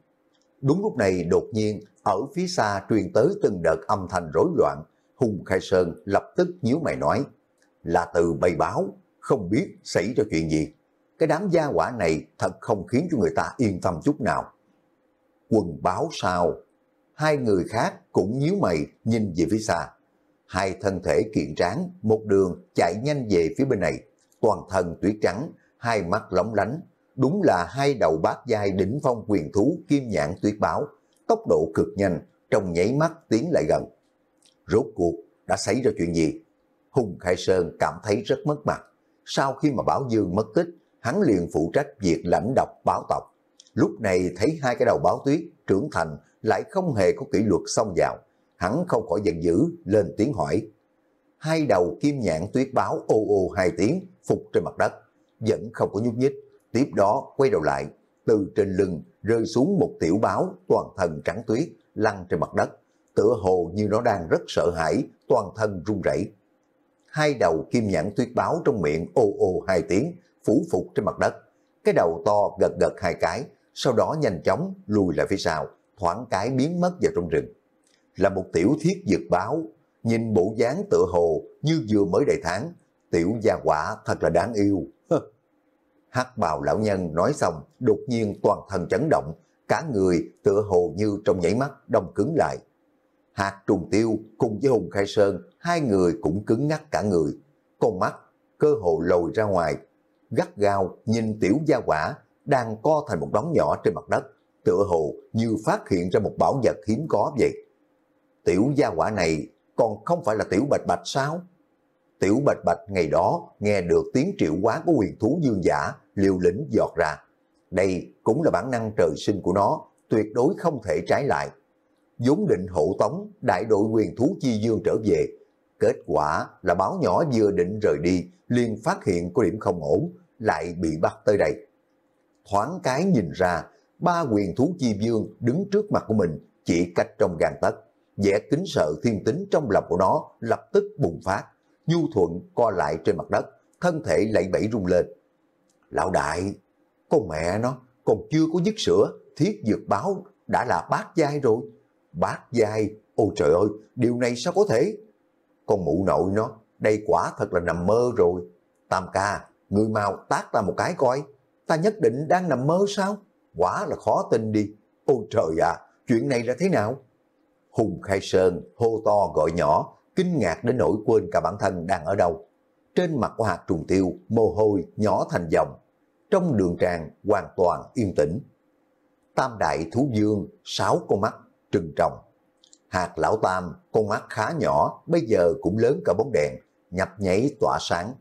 Đúng lúc này đột nhiên, ở phía xa truyền tới từng đợt âm thanh rối loạn, Hùng Khai Sơn lập tức nhíu mày nói, là từ bày báo, không biết xảy ra chuyện gì. Cái đám gia quả này thật không khiến cho người ta yên tâm chút nào. Quần báo sao? Hai người khác cũng nhíu mày nhìn về phía xa. Hai thân thể kiện tráng, một đường chạy nhanh về phía bên này. Toàn thân tuyết trắng, hai mắt lóng lánh, đúng là hai đầu bát giai đỉnh phong quyền thú kim nhãn tuyết báo, tốc độ cực nhanh, trong nháy mắt tiến lại gần. Rốt cuộc đã xảy ra chuyện gì? Hùng Khai Sơn cảm thấy rất mất mặt. Sau khi mà Bảo Dương mất tích, hắn liền phụ trách việc lãnh đọc báo tộc. Lúc này thấy hai cái đầu báo tuyết trưởng thành lại không hề có kỷ luật xông vào. Hắn không khỏi giận dữ, lên tiếng hỏi. Hai đầu kim nhãn tuyết báo ô ô hai tiếng, phục trên mặt đất, vẫn không có nhúc nhích. Tiếp đó quay đầu lại, từ trên lưng rơi xuống một tiểu báo toàn thân trắng tuyết lăn trên mặt đất. Tựa hồ như nó đang rất sợ hãi, toàn thân run rẩy. Hai đầu kim nhãn tuyết báo trong miệng ô ô hai tiếng, phủ phục trên mặt đất. Cái đầu to gật gật hai cái, sau đó nhanh chóng lùi lại phía sau, thoảng cái biến mất vào trong rừng. Là một tiểu thiết dược báo, nhìn bộ dáng tựa hồ như vừa mới đầy tháng, tiểu gia quả thật là đáng yêu. hắc bào lão nhân nói xong, đột nhiên toàn thân chấn động, cả người tựa hồ như trong nhảy mắt đông cứng lại. Hạt trùng tiêu cùng với Hùng Khai Sơn, hai người cũng cứng ngắt cả người. Con mắt, cơ hồ lồi ra ngoài, gắt gao nhìn tiểu gia quả đang co thành một đống nhỏ trên mặt đất, tựa hồ như phát hiện ra một bảo vật hiếm có vậy. Tiểu gia quả này còn không phải là tiểu bạch bạch sao? Tiểu Bạch Bạch ngày đó nghe được tiếng triệu quá của quyền thú dương giả, liều lĩnh giọt ra. Đây cũng là bản năng trời sinh của nó, tuyệt đối không thể trái lại. vốn định hộ tống đại đội quyền thú chi dương trở về. Kết quả là báo nhỏ vừa định rời đi, liền phát hiện có điểm không ổn, lại bị bắt tới đây. Thoáng cái nhìn ra, ba quyền thú chi dương đứng trước mặt của mình chỉ cách trong gan tấc vẻ kính sợ thiên tính trong lòng của nó lập tức bùng phát Du Thuận co lại trên mặt đất, thân thể lẫy bẫy rung lên. Lão đại, con mẹ nó, còn chưa có dứt sữa, thiết dược báo đã là bát giai rồi. Bát giai, ôi trời ơi, điều này sao có thể? Con mụ nội nó, đây quả thật là nằm mơ rồi. Tam ca, người mau tác ta một cái coi, ta nhất định đang nằm mơ sao? Quả là khó tin đi. Ôi trời ạ, chuyện này là thế nào? Hùng Khai Sơn hô to gọi nhỏ, kinh ngạc đến nỗi quên cả bản thân đang ở đâu. Trên mặt của hạt trùng tiêu, mồ hôi nhỏ thành dòng. Trong đường tràng hoàn toàn yên tĩnh. Tam đại thú dương, sáu con mắt, trừng trọng. Hạt lão tam, con mắt khá nhỏ, bây giờ cũng lớn cả bóng đèn, nhập nháy tỏa sáng.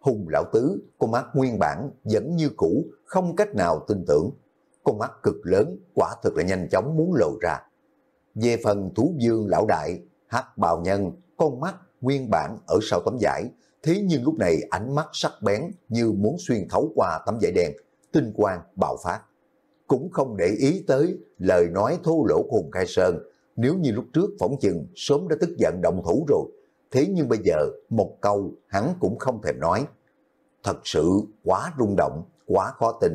Hùng lão tứ, con mắt nguyên bản, vẫn như cũ, không cách nào tin tưởng. Con mắt cực lớn, quả thực là nhanh chóng muốn lộ ra. Về phần thú dương lão đại, Hắc bào nhân, con mắt nguyên bản ở sau tấm vải, thế nhưng lúc này ánh mắt sắc bén như muốn xuyên thấu qua tấm vải đen, tinh quang bạo phát. Cũng không để ý tới lời nói thô lỗ của Hùng Khai Sơn, nếu như lúc trước phỏng chừng sớm đã tức giận động thủ rồi, thế nhưng bây giờ một câu hắn cũng không thèm nói. Thật sự quá rung động, quá khó tin.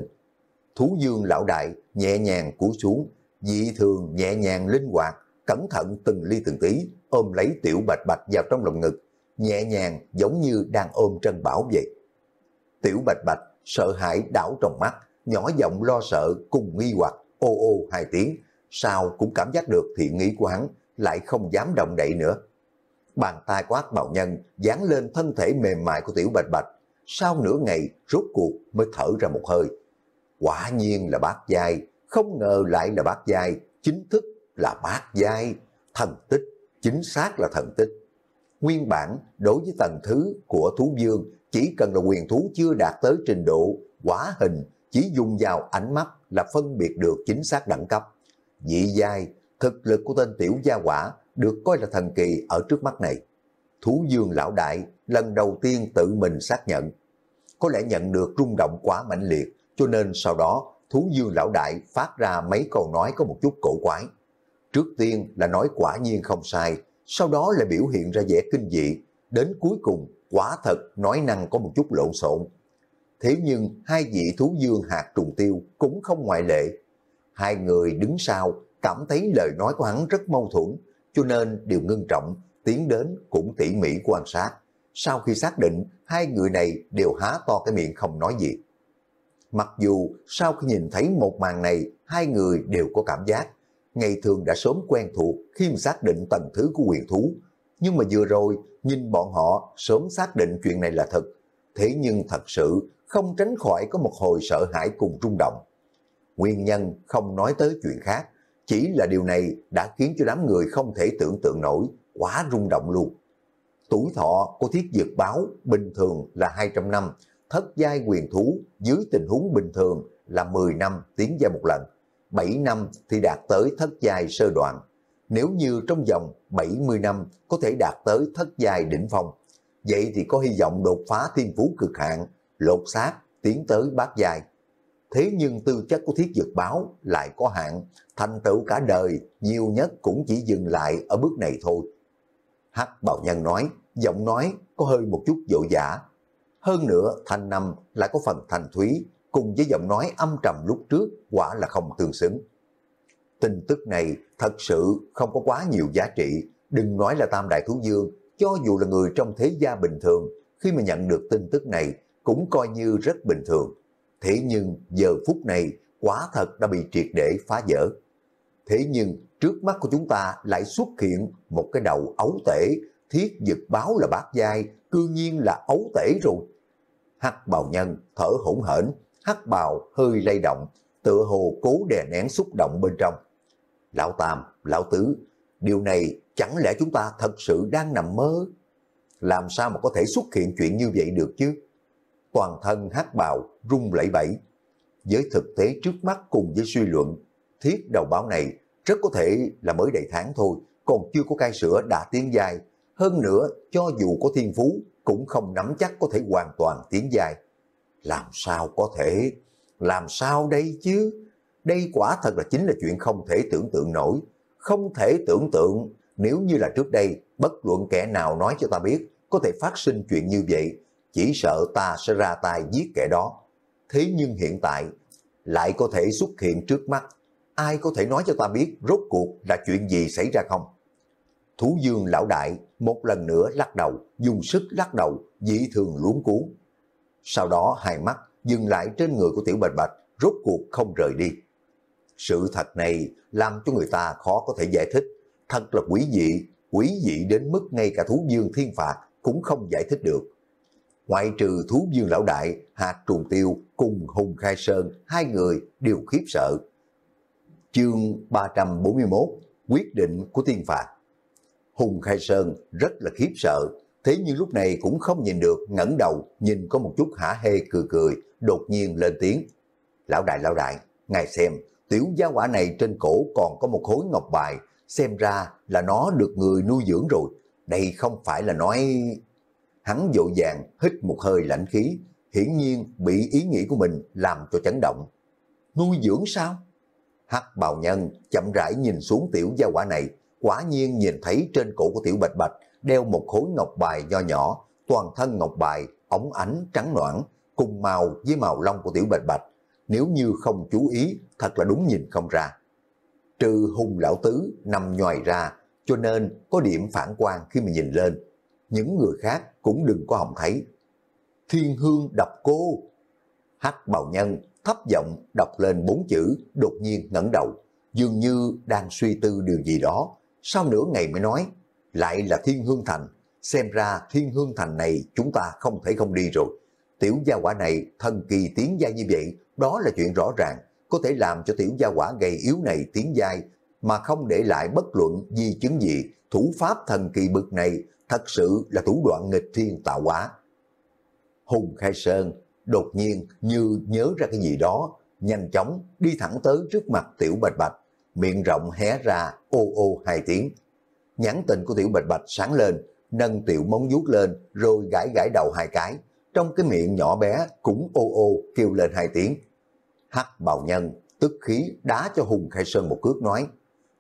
Thú dương lão đại nhẹ nhàng cúi xuống, dị thường nhẹ nhàng linh hoạt, cẩn thận từng ly từng tí, ôm lấy tiểu bạch bạch vào trong lòng ngực, nhẹ nhàng giống như đang ôm Trân Bảo vậy. Tiểu bạch bạch sợ hãi đảo trong mắt, nhỏ giọng lo sợ cùng nghi hoặc ô ô hai tiếng, sao cũng cảm giác được thiện nghĩ của hắn lại không dám động đậy nữa. Bàn tay quát bạo nhân dán lên thân thể mềm mại của tiểu bạch bạch, sau nửa ngày rốt cuộc mới thở ra một hơi. Quả nhiên là bác giai, không ngờ lại là bác giai, chính thức là bác giai, thần tích chính xác là thần tích. Nguyên bản, đối với tầng thứ của thú dương, chỉ cần là quyền thú chưa đạt tới trình độ quả hình, chỉ dùng vào ánh mắt là phân biệt được chính xác đẳng cấp. Dị dai, thực lực của tên tiểu gia quả được coi là thần kỳ ở trước mắt này. Thú dương lão đại lần đầu tiên tự mình xác nhận. Có lẽ nhận được rung động quá mạnh liệt, cho nên sau đó thú dương lão đại phát ra mấy câu nói có một chút cổ quái. Trước tiên là nói quả nhiên không sai, sau đó lại biểu hiện ra vẻ kinh dị, đến cuối cùng quả thật nói năng có một chút lộn xộn. Thế nhưng hai vị thú dương hạt trùng tiêu cũng không ngoại lệ. Hai người đứng sau cảm thấy lời nói của hắn rất mâu thuẫn, cho nên đều ngưng trọng, tiến đến cũng tỉ mỉ quan sát. Sau khi xác định, hai người này đều há to cái miệng không nói gì. Mặc dù sau khi nhìn thấy một màn này, hai người đều có cảm giác ngày thường đã sớm quen thuộc khi mà xác định tầng thứ của quyền thú. Nhưng mà vừa rồi, nhìn bọn họ sớm xác định chuyện này là thật. Thế nhưng thật sự không tránh khỏi có một hồi sợ hãi cùng rung động. Nguyên nhân không nói tới chuyện khác, chỉ là điều này đã khiến cho đám người không thể tưởng tượng nổi, quá rung động luôn. Tuổi thọ của thiết dược báo bình thường là 200 năm, thất giai quyền thú dưới tình huống bình thường là 10 năm tiến ra một lần. 7 năm thì đạt tới thất giai sơ đoạn. Nếu như trong vòng 70 năm có thể đạt tới thất giai đỉnh phong, vậy thì có hy vọng đột phá thiên phú cực hạn, lột xác, tiến tới bát giai. Thế nhưng tư chất của thiết dược báo lại có hạn, thành tựu cả đời nhiều nhất cũng chỉ dừng lại ở bước này thôi. Hắc Bảo Nhân nói, giọng nói có hơi một chút dỗ giả. Hơn nữa thanh năm lại có phần thành thúy, cùng với giọng nói âm trầm lúc trước quả là không tương xứng. Tin tức này thật sự không có quá nhiều giá trị, đừng nói là Tam Đại Thú Dương, cho dù là người trong thế gia bình thường, khi mà nhận được tin tức này cũng coi như rất bình thường. Thế nhưng giờ phút này quả thật đã bị triệt để phá vỡ. Thế nhưng trước mắt của chúng ta lại xuất hiện một cái đầu ấu tể, thiết dực báo là bát dai, cư nhiên là ấu tể rồi. Hắc bào nhân thở hỗn hển, hắc bào hơi lay động, tựa hồ cố đè nén xúc động bên trong. Lão Tam, Lão Tứ, điều này chẳng lẽ chúng ta thật sự đang nằm mơ? Làm sao mà có thể xuất hiện chuyện như vậy được chứ? Toàn thân hắc bào rung lẫy bẩy. Với thực tế trước mắt cùng với suy luận, thiết đầu báo này rất có thể là mới đầy tháng thôi, còn chưa có cai sữa đã tiến dài. Hơn nữa, cho dù có thiên phú, cũng không nắm chắc có thể hoàn toàn tiến dài làm sao có thể, làm sao đây chứ? Đây quả thật là chính là chuyện không thể tưởng tượng nổi, không thể tưởng tượng nếu như là trước đây bất luận kẻ nào nói cho ta biết có thể phát sinh chuyện như vậy, chỉ sợ ta sẽ ra tay giết kẻ đó. Thế nhưng hiện tại lại có thể xuất hiện trước mắt, ai có thể nói cho ta biết rốt cuộc là chuyện gì xảy ra không? Thú Dương lão đại một lần nữa lắc đầu, dùng sức lắc đầu, dị thường luống cuốn sau đó hai mắt dừng lại trên người của Tiểu Bạch Bạch, rốt cuộc không rời đi. Sự thật này làm cho người ta khó có thể giải thích, thật là quý dị, quý dị đến mức ngay cả thú dương thiên phạt cũng không giải thích được. Ngoại trừ thú dương lão đại, hạt trùng tiêu cùng Hùng Khai Sơn, hai người đều khiếp sợ. Chương 341, quyết định của thiên phạt. Hùng Khai Sơn rất là khiếp sợ, thế nhưng lúc này cũng không nhìn được, ngẩng đầu, nhìn có một chút hả hê cười cười, đột nhiên lên tiếng. Lão đại, lão đại, ngài xem, tiểu gia quả này trên cổ còn có một khối ngọc bài, xem ra là nó được người nuôi dưỡng rồi, đây không phải là nói... Hắn dội vàng hít một hơi lạnh khí, hiển nhiên bị ý nghĩ của mình làm cho chấn động. Nuôi dưỡng sao? Hắc bào nhân chậm rãi nhìn xuống tiểu gia quả này, quả nhiên nhìn thấy trên cổ của tiểu bạch bạch đeo một khối ngọc bài do nhỏ, toàn thân ngọc bài, ống ánh trắng noãn, cùng màu với màu lông của tiểu bạch bạch. Nếu như không chú ý, thật là đúng nhìn không ra. Trừ hùng lão tứ nằm nhòi ra, cho nên có điểm phản quan khi mà nhìn lên. Những người khác cũng đừng có hỏng thấy. Thiên hương đập cô. Hắc bào nhân thấp giọng đọc lên bốn chữ, đột nhiên ngẩng đầu, dường như đang suy tư điều gì đó. Sau nửa ngày mới nói, lại là Thiên Hương Thành. Xem ra Thiên Hương Thành này chúng ta không thể không đi rồi. Tiểu gia quả này thần kỳ tiến gia như vậy, đó là chuyện rõ ràng. Có thể làm cho tiểu gia quả gầy yếu này tiến giai mà không để lại bất luận di chứng gì. Thủ pháp thần kỳ bực này thật sự là thủ đoạn nghịch thiên tạo hóa. Hùng Khai Sơn đột nhiên như nhớ ra cái gì đó, nhanh chóng đi thẳng tới trước mặt tiểu bạch bạch, miệng rộng hé ra ô ô hai tiếng nhãn tình của Tiểu Bạch Bạch sáng lên, nâng tiểu móng vuốt lên rồi gãi gãi đầu hai cái, trong cái miệng nhỏ bé cũng ô ô kêu lên hai tiếng. Hắc bào nhân tức khí đá cho Hùng Khai Sơn một cước nói,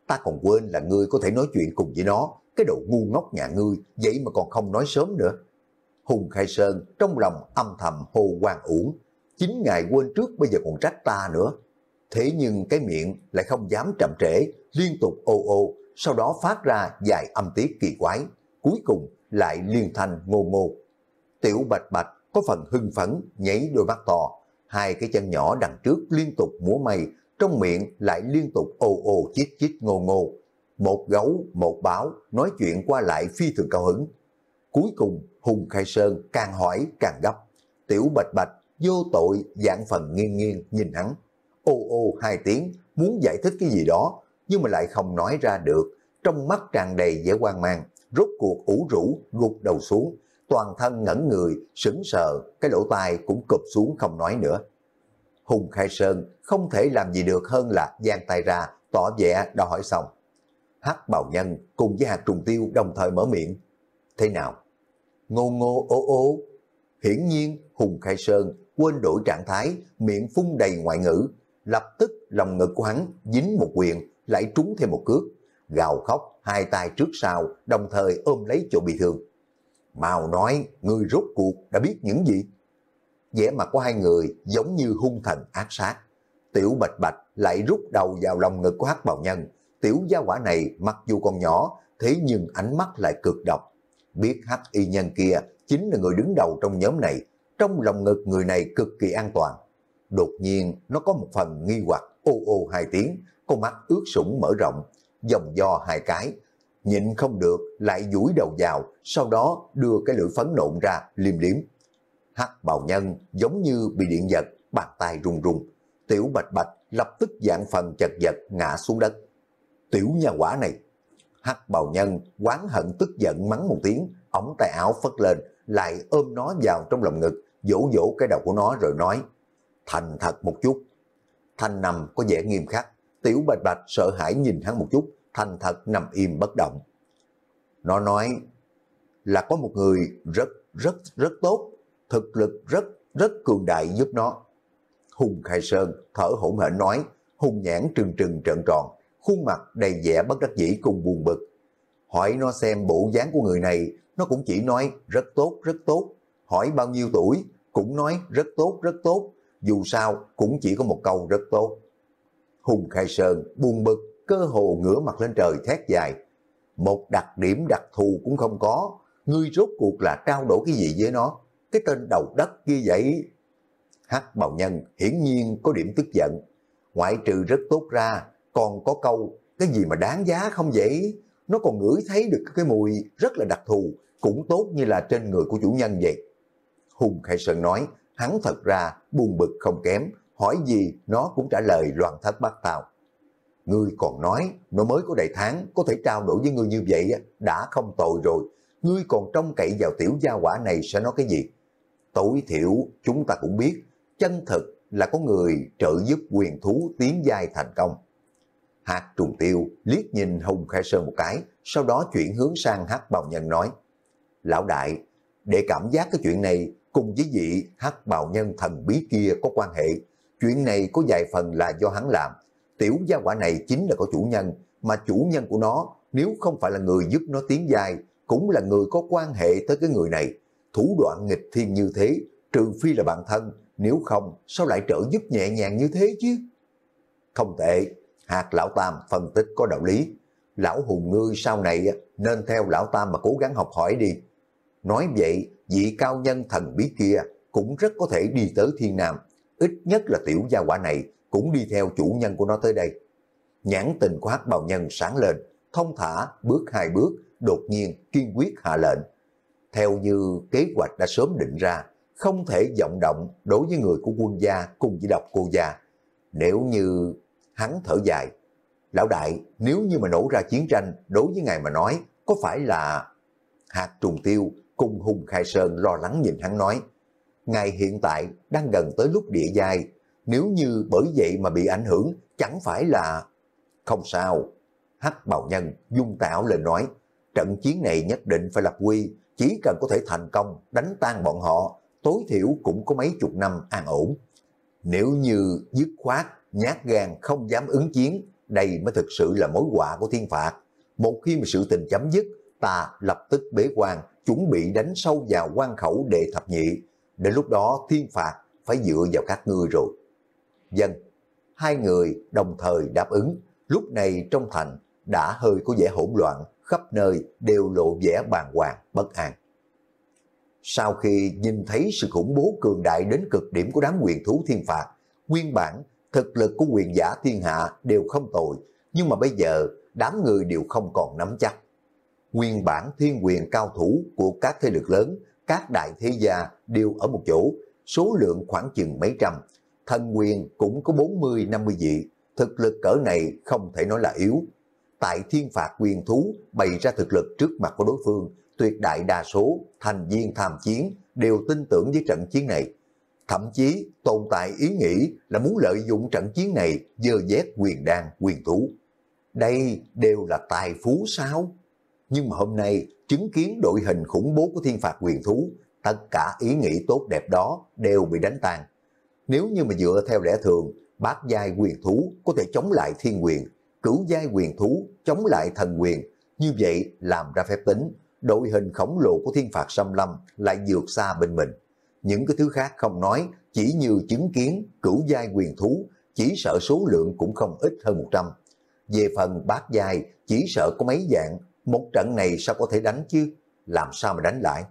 ta còn quên là ngươi có thể nói chuyện cùng với nó, cái độ ngu ngốc nhà ngươi, vậy mà còn không nói sớm nữa. Hùng Khai Sơn trong lòng âm thầm hô quan uổng, chính ngài quên trước bây giờ còn trách ta nữa. Thế nhưng cái miệng lại không dám chậm trễ, liên tục ô ô sau đó phát ra dài âm tiết kỳ quái, cuối cùng lại liên thanh ngô ngô. Tiểu bạch bạch có phần hưng phấn, nhảy đôi mắt to, hai cái chân nhỏ đằng trước liên tục múa mây, trong miệng lại liên tục ô ô chít chít ngô ngô. Một gấu, một báo, nói chuyện qua lại phi thường cao hứng. Cuối cùng, Hùng Khai Sơn càng hỏi càng gấp. Tiểu bạch bạch, vô tội, dạng phần nghiêng nghiêng nhìn hắn. Ô ô hai tiếng, muốn giải thích cái gì đó, nhưng mà lại không nói ra được, trong mắt tràn đầy vẻ quan mang, rốt cuộc ủ rũ, gục đầu xuống, toàn thân ngẩn người, sững sờ, cái lỗ tai cũng cụp xuống không nói nữa. Hùng Khai Sơn không thể làm gì được hơn là giang tay ra, tỏ vẻ đã hỏi xong. Hắc Bào Nhân cùng với Hạt Trùng Tiêu đồng thời mở miệng. Thế nào? Ngô ngô ố ố Hiển nhiên Hùng Khai Sơn quên đổi trạng thái, miệng phun đầy ngoại ngữ. Lập tức lòng ngực của hắn dính một quyền lại trúng thêm một cước, gào khóc, hai tay trước sau, đồng thời ôm lấy chỗ bị thương. Màu nói, người rốt cuộc đã biết những gì? vẻ mặt của hai người giống như hung thần ác sát. Tiểu Bạch Bạch lại rút đầu vào lòng ngực của Hắc Bào Nhân. Tiểu gia quả này mặc dù còn nhỏ, thế nhưng ánh mắt lại cực độc. Biết Hắc Y Nhân kia chính là người đứng đầu trong nhóm này, trong lòng ngực người này cực kỳ an toàn. Đột nhiên nó có một phần nghi hoặc ô ô hai tiếng, con mắt ướt sũng mở rộng, dòng do hai cái, nhịn không được lại duỗi đầu vào, sau đó đưa cái lưỡi phấn nộn ra liêm liếm. Hắc bào nhân giống như bị điện giật, bàn tay run run, tiểu bạch bạch lập tức dạng phần chật vật ngã xuống đất. Tiểu nhà quả này, hắc bào nhân quán hận tức giận mắng một tiếng, ống tay áo phất lên, lại ôm nó vào trong lòng ngực, vỗ vỗ cái đầu của nó rồi nói, thành thật một chút. Thanh nằm có vẻ nghiêm khắc, Tiểu Bạch Bạch sợ hãi nhìn hắn một chút, thành thật nằm im bất động. Nó nói là có một người rất, rất, rất tốt, thực lực rất, rất cường đại giúp nó. Hùng Khai Sơn thở hổn hển nói, hùng nhãn trừng trừng trợn tròn, khuôn mặt đầy vẻ bất đắc dĩ cùng buồn bực. Hỏi nó xem bộ dáng của người này, nó cũng chỉ nói rất tốt, rất tốt. Hỏi bao nhiêu tuổi, cũng nói rất tốt, rất tốt. Dù sao, cũng chỉ có một câu rất tốt. Hùng Khai Sơn buồn bực, cơ hồ ngửa mặt lên trời thét dài. Một đặc điểm đặc thù cũng không có, ngươi rốt cuộc là trao đổi cái gì với nó, cái tên đầu đất kia vậy. Hắc bào nhân hiển nhiên có điểm tức giận, ngoại trừ rất tốt ra, còn có câu, cái gì mà đáng giá không vậy? Nó còn ngửi thấy được cái mùi rất là đặc thù, cũng tốt như là trên người của chủ nhân vậy. Hùng Khai Sơn nói, hắn thật ra buồn bực không kém, hỏi gì nó cũng trả lời loạn thất bát tào. Ngươi còn nói, nó mới có đầy tháng, có thể trao đổi với ngươi như vậy đã không tồi rồi. Ngươi còn trông cậy vào tiểu gia quả này sẽ nói cái gì? Tối thiểu chúng ta cũng biết, chân thực là có người trợ giúp quyền thú tiến giai thành công. Hạt trùng tiêu liếc nhìn Hùng Khai Sơn một cái, sau đó chuyển hướng sang Hắc Bào Nhân nói. Lão đại, để cảm giác cái chuyện này cùng với vị Hắc Bào Nhân thần bí kia có quan hệ, chuyện này có vài phần là do hắn làm. Tiểu gia quả này chính là có chủ nhân, mà chủ nhân của nó nếu không phải là người giúp nó tiến dài, cũng là người có quan hệ tới cái người này. Thủ đoạn nghịch thiên như thế, trừ phi là bạn thân, nếu không sao lại trợ giúp nhẹ nhàng như thế chứ? Không tệ, hạt lão tam phân tích có đạo lý. Lão hùng ngươi sau này nên theo lão tam mà cố gắng học hỏi đi. Nói vậy, vị cao nhân thần bí kia cũng rất có thể đi tới thiên nam ít nhất là tiểu gia quả này cũng đi theo chủ nhân của nó tới đây. Nhãn tình của hắc bào nhân sáng lên, thông thả bước hai bước, đột nhiên kiên quyết hạ lệnh. Theo như kế hoạch đã sớm định ra, không thể vọng động đối với người của quân gia cùng với độc cô gia. Nếu như hắn thở dài, lão đại nếu như mà nổ ra chiến tranh đối với ngài mà nói, có phải là hạt trùng tiêu cùng Hùng Khai Sơn lo lắng nhìn hắn nói, ngày hiện tại đang gần tới lúc địa giai, nếu như bởi vậy mà bị ảnh hưởng, chẳng phải là... Không sao, hắc bào nhân dung tạo lên nói, trận chiến này nhất định phải lập quy, chỉ cần có thể thành công, đánh tan bọn họ, tối thiểu cũng có mấy chục năm an ổn. Nếu như dứt khoát, nhát gan không dám ứng chiến, đây mới thực sự là mối họa của thiên phạt. Một khi mà sự tình chấm dứt, ta lập tức bế quan, chuẩn bị đánh sâu vào quan khẩu đệ thập nhị, đến lúc đó thiên phạt phải dựa vào các ngươi rồi. Dân, hai người đồng thời đáp ứng, lúc này trong thành đã hơi có vẻ hỗn loạn, khắp nơi đều lộ vẻ bàng hoàng, bất an. Sau khi nhìn thấy sự khủng bố cường đại đến cực điểm của đám quyền thú thiên phạt, nguyên bản thực lực của quyền giả thiên hạ đều không tồi, nhưng mà bây giờ đám người đều không còn nắm chắc. Nguyên bản thiên quyền cao thủ của các thế lực lớn các đại thế gia đều ở một chỗ, số lượng khoảng chừng mấy trăm. Thần quyền cũng có 40-50 vị, thực lực cỡ này không thể nói là yếu. Tại thiên phạt quyền thú bày ra thực lực trước mặt của đối phương, tuyệt đại đa số thành viên tham chiến đều tin tưởng với trận chiến này. Thậm chí tồn tại ý nghĩ là muốn lợi dụng trận chiến này dơ dét quyền đan, quyền thú. Đây đều là tài phú sao? Nhưng mà hôm nay chứng kiến đội hình khủng bố của thiên phạt quyền thú, tất cả ý nghĩ tốt đẹp đó đều bị đánh tan. Nếu như mà dựa theo lẽ thường, bát giai quyền thú có thể chống lại thiên quyền, cửu giai quyền thú chống lại thần quyền, như vậy làm ra phép tính, đội hình khổng lồ của thiên phạt xâm lâm lại vượt xa bên mình. Những cái thứ khác không nói, chỉ như chứng kiến cửu giai quyền thú, chỉ sợ số lượng cũng không ít hơn 100. Về phần bát giai, chỉ sợ có mấy dạng một trận này sao có thể đánh chứ? Làm sao mà đánh lại?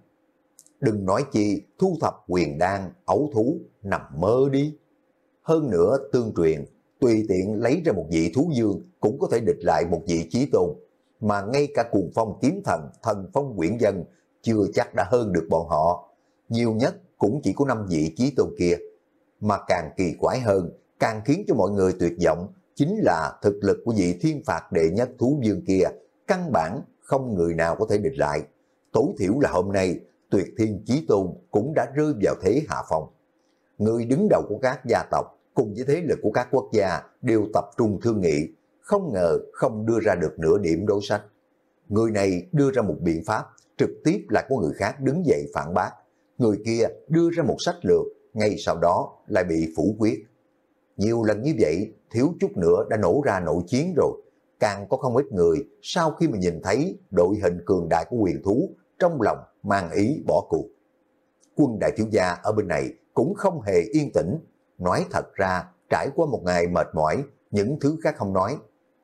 Đừng nói chi thu thập quyền đan, ấu thú, nằm mơ đi. Hơn nữa tương truyền, tùy tiện lấy ra một vị thú dương cũng có thể địch lại một vị trí tôn. Mà ngay cả cuồng phong kiếm thần, thần phong quyển dân chưa chắc đã hơn được bọn họ. Nhiều nhất cũng chỉ có năm vị trí tôn kia. Mà càng kỳ quái hơn, càng khiến cho mọi người tuyệt vọng chính là thực lực của vị thiên phạt đệ nhất thú dương kia căn bản không người nào có thể địch lại. Tối thiểu là hôm nay, tuyệt thiên chí tôn cũng đã rơi vào thế hạ phong. Người đứng đầu của các gia tộc cùng với thế lực của các quốc gia đều tập trung thương nghị, không ngờ không đưa ra được nửa điểm đối sách. Người này đưa ra một biện pháp, trực tiếp là có người khác đứng dậy phản bác. Người kia đưa ra một sách lược, ngay sau đó lại bị phủ quyết. Nhiều lần như vậy, thiếu chút nữa đã nổ ra nội chiến rồi càng có không ít người sau khi mà nhìn thấy đội hình cường đại của quyền thú trong lòng mang ý bỏ cuộc. Quân đại thiếu gia ở bên này cũng không hề yên tĩnh, nói thật ra trải qua một ngày mệt mỏi, những thứ khác không nói,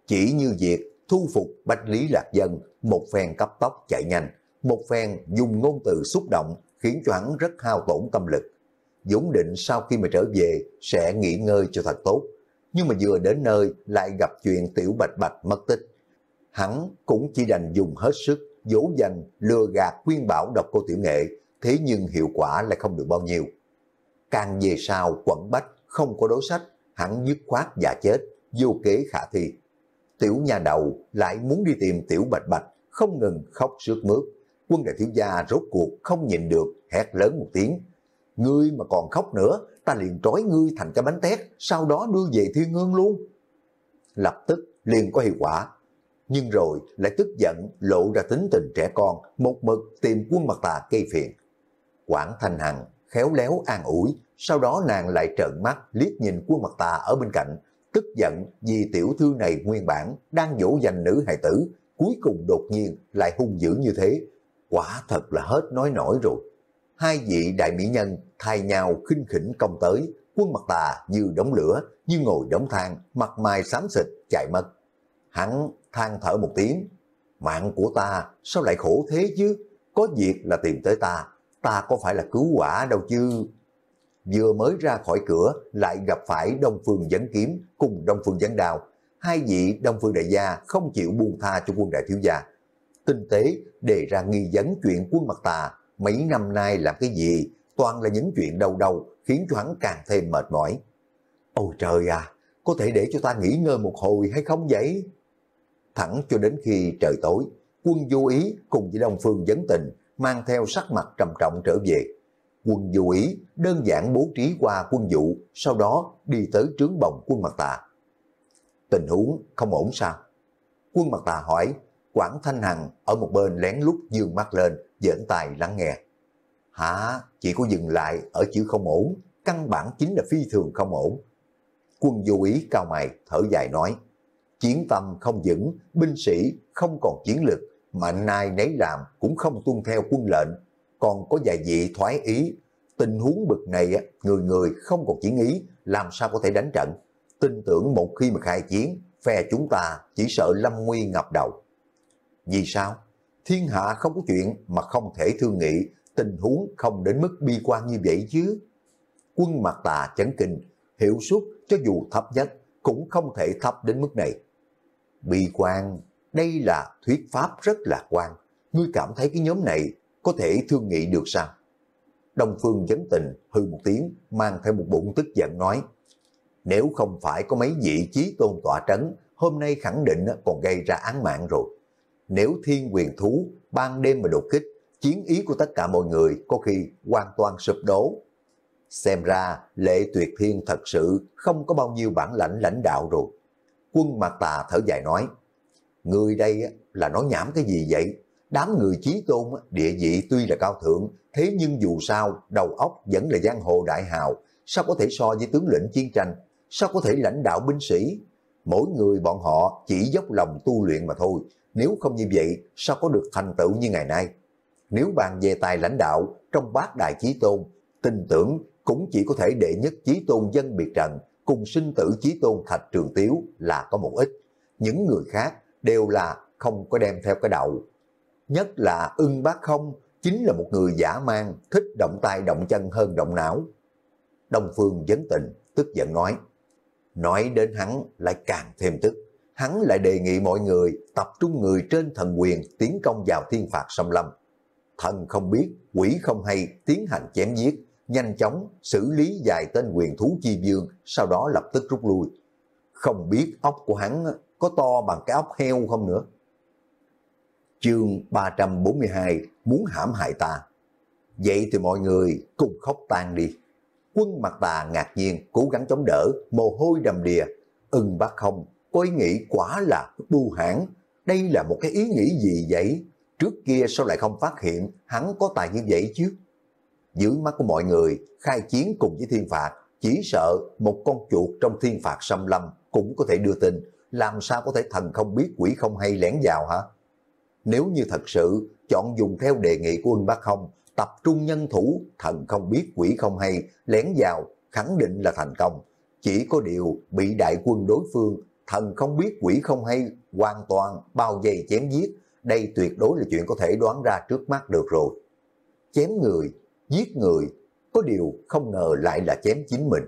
chỉ như việc thu phục Bách Lý Lạc Dân một phen cấp tốc chạy nhanh, một phen dùng ngôn từ xúc động khiến cho hắn rất hao tổn tâm lực. Dũng định sau khi mà trở về sẽ nghỉ ngơi cho thật tốt, nhưng mà vừa đến nơi lại gặp chuyện tiểu bạch bạch mất tích. Hắn cũng chỉ đành dùng hết sức, dỗ dành, lừa gạt khuyên bảo độc cô tiểu nghệ, thế nhưng hiệu quả lại không được bao nhiêu. Càng về sau quẩn bách, không có đối sách, hắn dứt khoát và chết, vô kế khả thi. Tiểu nhà đầu lại muốn đi tìm tiểu bạch bạch, không ngừng khóc sướt mướt. Quân đại thiếu gia rốt cuộc không nhìn được, hét lớn một tiếng. Ngươi mà còn khóc nữa, ta liền trói ngươi thành cái bánh tét, sau đó đưa về thiên hương luôn. Lập tức liền có hiệu quả. Nhưng rồi lại tức giận lộ ra tính tình trẻ con, một mực tìm quân mặt tà gây phiền. Quảng Thanh Hằng khéo léo an ủi, sau đó nàng lại trợn mắt liếc nhìn quân mặt tà ở bên cạnh, tức giận vì tiểu thư này nguyên bản đang dỗ dành nữ hài tử, cuối cùng đột nhiên lại hung dữ như thế. Quả thật là hết nói nổi rồi hai vị đại mỹ nhân thay nhau khinh khỉnh công tới, quân mặt tà như đống lửa, như ngồi đống than, mặt mày xám xịt, chạy mất. Hắn than thở một tiếng, mạng của ta sao lại khổ thế chứ, có việc là tìm tới ta, ta có phải là cứu quả đâu chứ. Vừa mới ra khỏi cửa lại gặp phải Đông Phương Dẫn Kiếm cùng Đông Phương Dẫn Đào, hai vị Đông Phương Đại Gia không chịu buông tha cho quân đại thiếu gia. Tinh tế đề ra nghi vấn chuyện quân mặt tà mấy năm nay làm cái gì, toàn là những chuyện đầu đầu khiến cho hắn càng thêm mệt mỏi. Ôi trời à, có thể để cho ta nghỉ ngơi một hồi hay không vậy? Thẳng cho đến khi trời tối, quân du ý cùng với Đông Phương Dấn Tình mang theo sắc mặt trầm trọng trở về. Quân du ý đơn giản bố trí qua quân vụ, sau đó đi tới trướng bồng quân mặt tà. Tình huống không ổn sao? Quân mặt tà hỏi, Quảng Thanh Hằng ở một bên lén lút dương mắt lên, dẫn tài lắng nghe. Hả, chỉ có dừng lại ở chữ không ổn, căn bản chính là phi thường không ổn. Quân vô ý cao mày, thở dài nói, chiến tâm không vững, binh sĩ không còn chiến lực, mạnh nay nấy làm cũng không tuân theo quân lệnh, còn có vài vị thoái ý. Tình huống bực này, người người không còn chiến ý, làm sao có thể đánh trận. Tin tưởng một khi mà khai chiến, phe chúng ta chỉ sợ lâm nguy ngập đầu. Vì sao? thiên hạ không có chuyện mà không thể thương nghị, tình huống không đến mức bi quan như vậy chứ. Quân mặt tà chấn kinh, hiểu suốt cho dù thấp nhất cũng không thể thấp đến mức này. Bi quan, đây là thuyết pháp rất lạc quan. Ngươi cảm thấy cái nhóm này có thể thương nghị được sao? Đông Phương chấn tình hư một tiếng, mang theo một bụng tức giận nói. Nếu không phải có mấy vị trí tôn tỏa trấn, hôm nay khẳng định còn gây ra án mạng rồi nếu thiên quyền thú ban đêm mà đột kích, chiến ý của tất cả mọi người có khi hoàn toàn sụp đổ. Xem ra lệ tuyệt thiên thật sự không có bao nhiêu bản lãnh lãnh đạo rồi. Quân mặt tà thở dài nói, người đây là nói nhảm cái gì vậy? Đám người trí tôn địa vị tuy là cao thượng, thế nhưng dù sao đầu óc vẫn là giang hồ đại hào, sao có thể so với tướng lĩnh chiến tranh, sao có thể lãnh đạo binh sĩ, mỗi người bọn họ chỉ dốc lòng tu luyện mà thôi, nếu không như vậy sao có được thành tựu như ngày nay. Nếu bàn về tài lãnh đạo trong bát đại chí tôn, tin tưởng cũng chỉ có thể đệ nhất chí tôn dân biệt trần cùng sinh tử chí tôn thạch trường tiếu là có một ít. Những người khác đều là không có đem theo cái đầu. Nhất là ưng bác không chính là một người giả mang thích động tay động chân hơn động não. Đông Phương Vấn Tình tức giận nói Nói đến hắn lại càng thêm tức. Hắn lại đề nghị mọi người tập trung người trên thần quyền tiến công vào thiên phạt sông lâm. Thần không biết, quỷ không hay, tiến hành chém giết, nhanh chóng xử lý vài tên quyền thú chi dương, sau đó lập tức rút lui. Không biết ốc của hắn có to bằng cái ốc heo không nữa. Chương 342 muốn hãm hại ta. Vậy thì mọi người cùng khóc tan đi. Quân mặt tà ngạc nhiên, cố gắng chống đỡ, mồ hôi đầm đìa. Ưng bác không, có ý nghĩ quá là bu hãng. Đây là một cái ý nghĩ gì vậy? Trước kia sao lại không phát hiện hắn có tài như vậy chứ? Dưới mắt của mọi người, khai chiến cùng với thiên phạt, chỉ sợ một con chuột trong thiên phạt xâm lâm cũng có thể đưa tin, làm sao có thể thần không biết quỷ không hay lén vào hả? Nếu như thật sự chọn dùng theo đề nghị của Ưng Bác Không, tập trung nhân thủ, thần không biết quỷ không hay, lén vào, khẳng định là thành công. Chỉ có điều bị đại quân đối phương, thần không biết quỷ không hay, hoàn toàn bao dây chém giết, đây tuyệt đối là chuyện có thể đoán ra trước mắt được rồi. Chém người, giết người, có điều không ngờ lại là chém chính mình.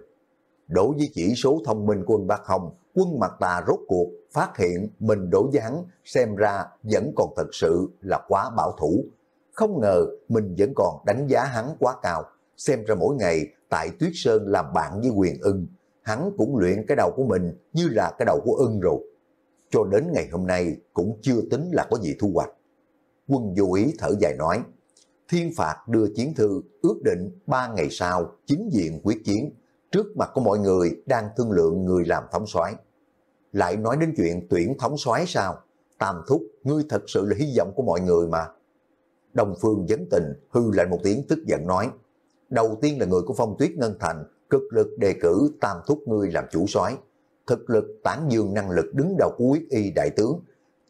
Đối với chỉ số thông minh quân Bác Hồng, quân mặt tà rốt cuộc phát hiện mình đổ với xem ra vẫn còn thật sự là quá bảo thủ, không ngờ mình vẫn còn đánh giá hắn quá cao. Xem ra mỗi ngày tại Tuyết Sơn làm bạn với quyền ưng, hắn cũng luyện cái đầu của mình như là cái đầu của ưng rồi. Cho đến ngày hôm nay cũng chưa tính là có gì thu hoạch. Quân vô ý thở dài nói, thiên phạt đưa chiến thư ước định 3 ngày sau chính diện quyết chiến trước mặt của mọi người đang thương lượng người làm thống soái Lại nói đến chuyện tuyển thống soái sao? Tam thúc, ngươi thật sự là hy vọng của mọi người mà. Đồng Phương Vấn Tình hư lạnh một tiếng tức giận nói, đầu tiên là người của Phong Tuyết Ngân Thành, cực lực đề cử tam thúc ngươi làm chủ soái thực lực tán dương năng lực đứng đầu của quyết y đại tướng.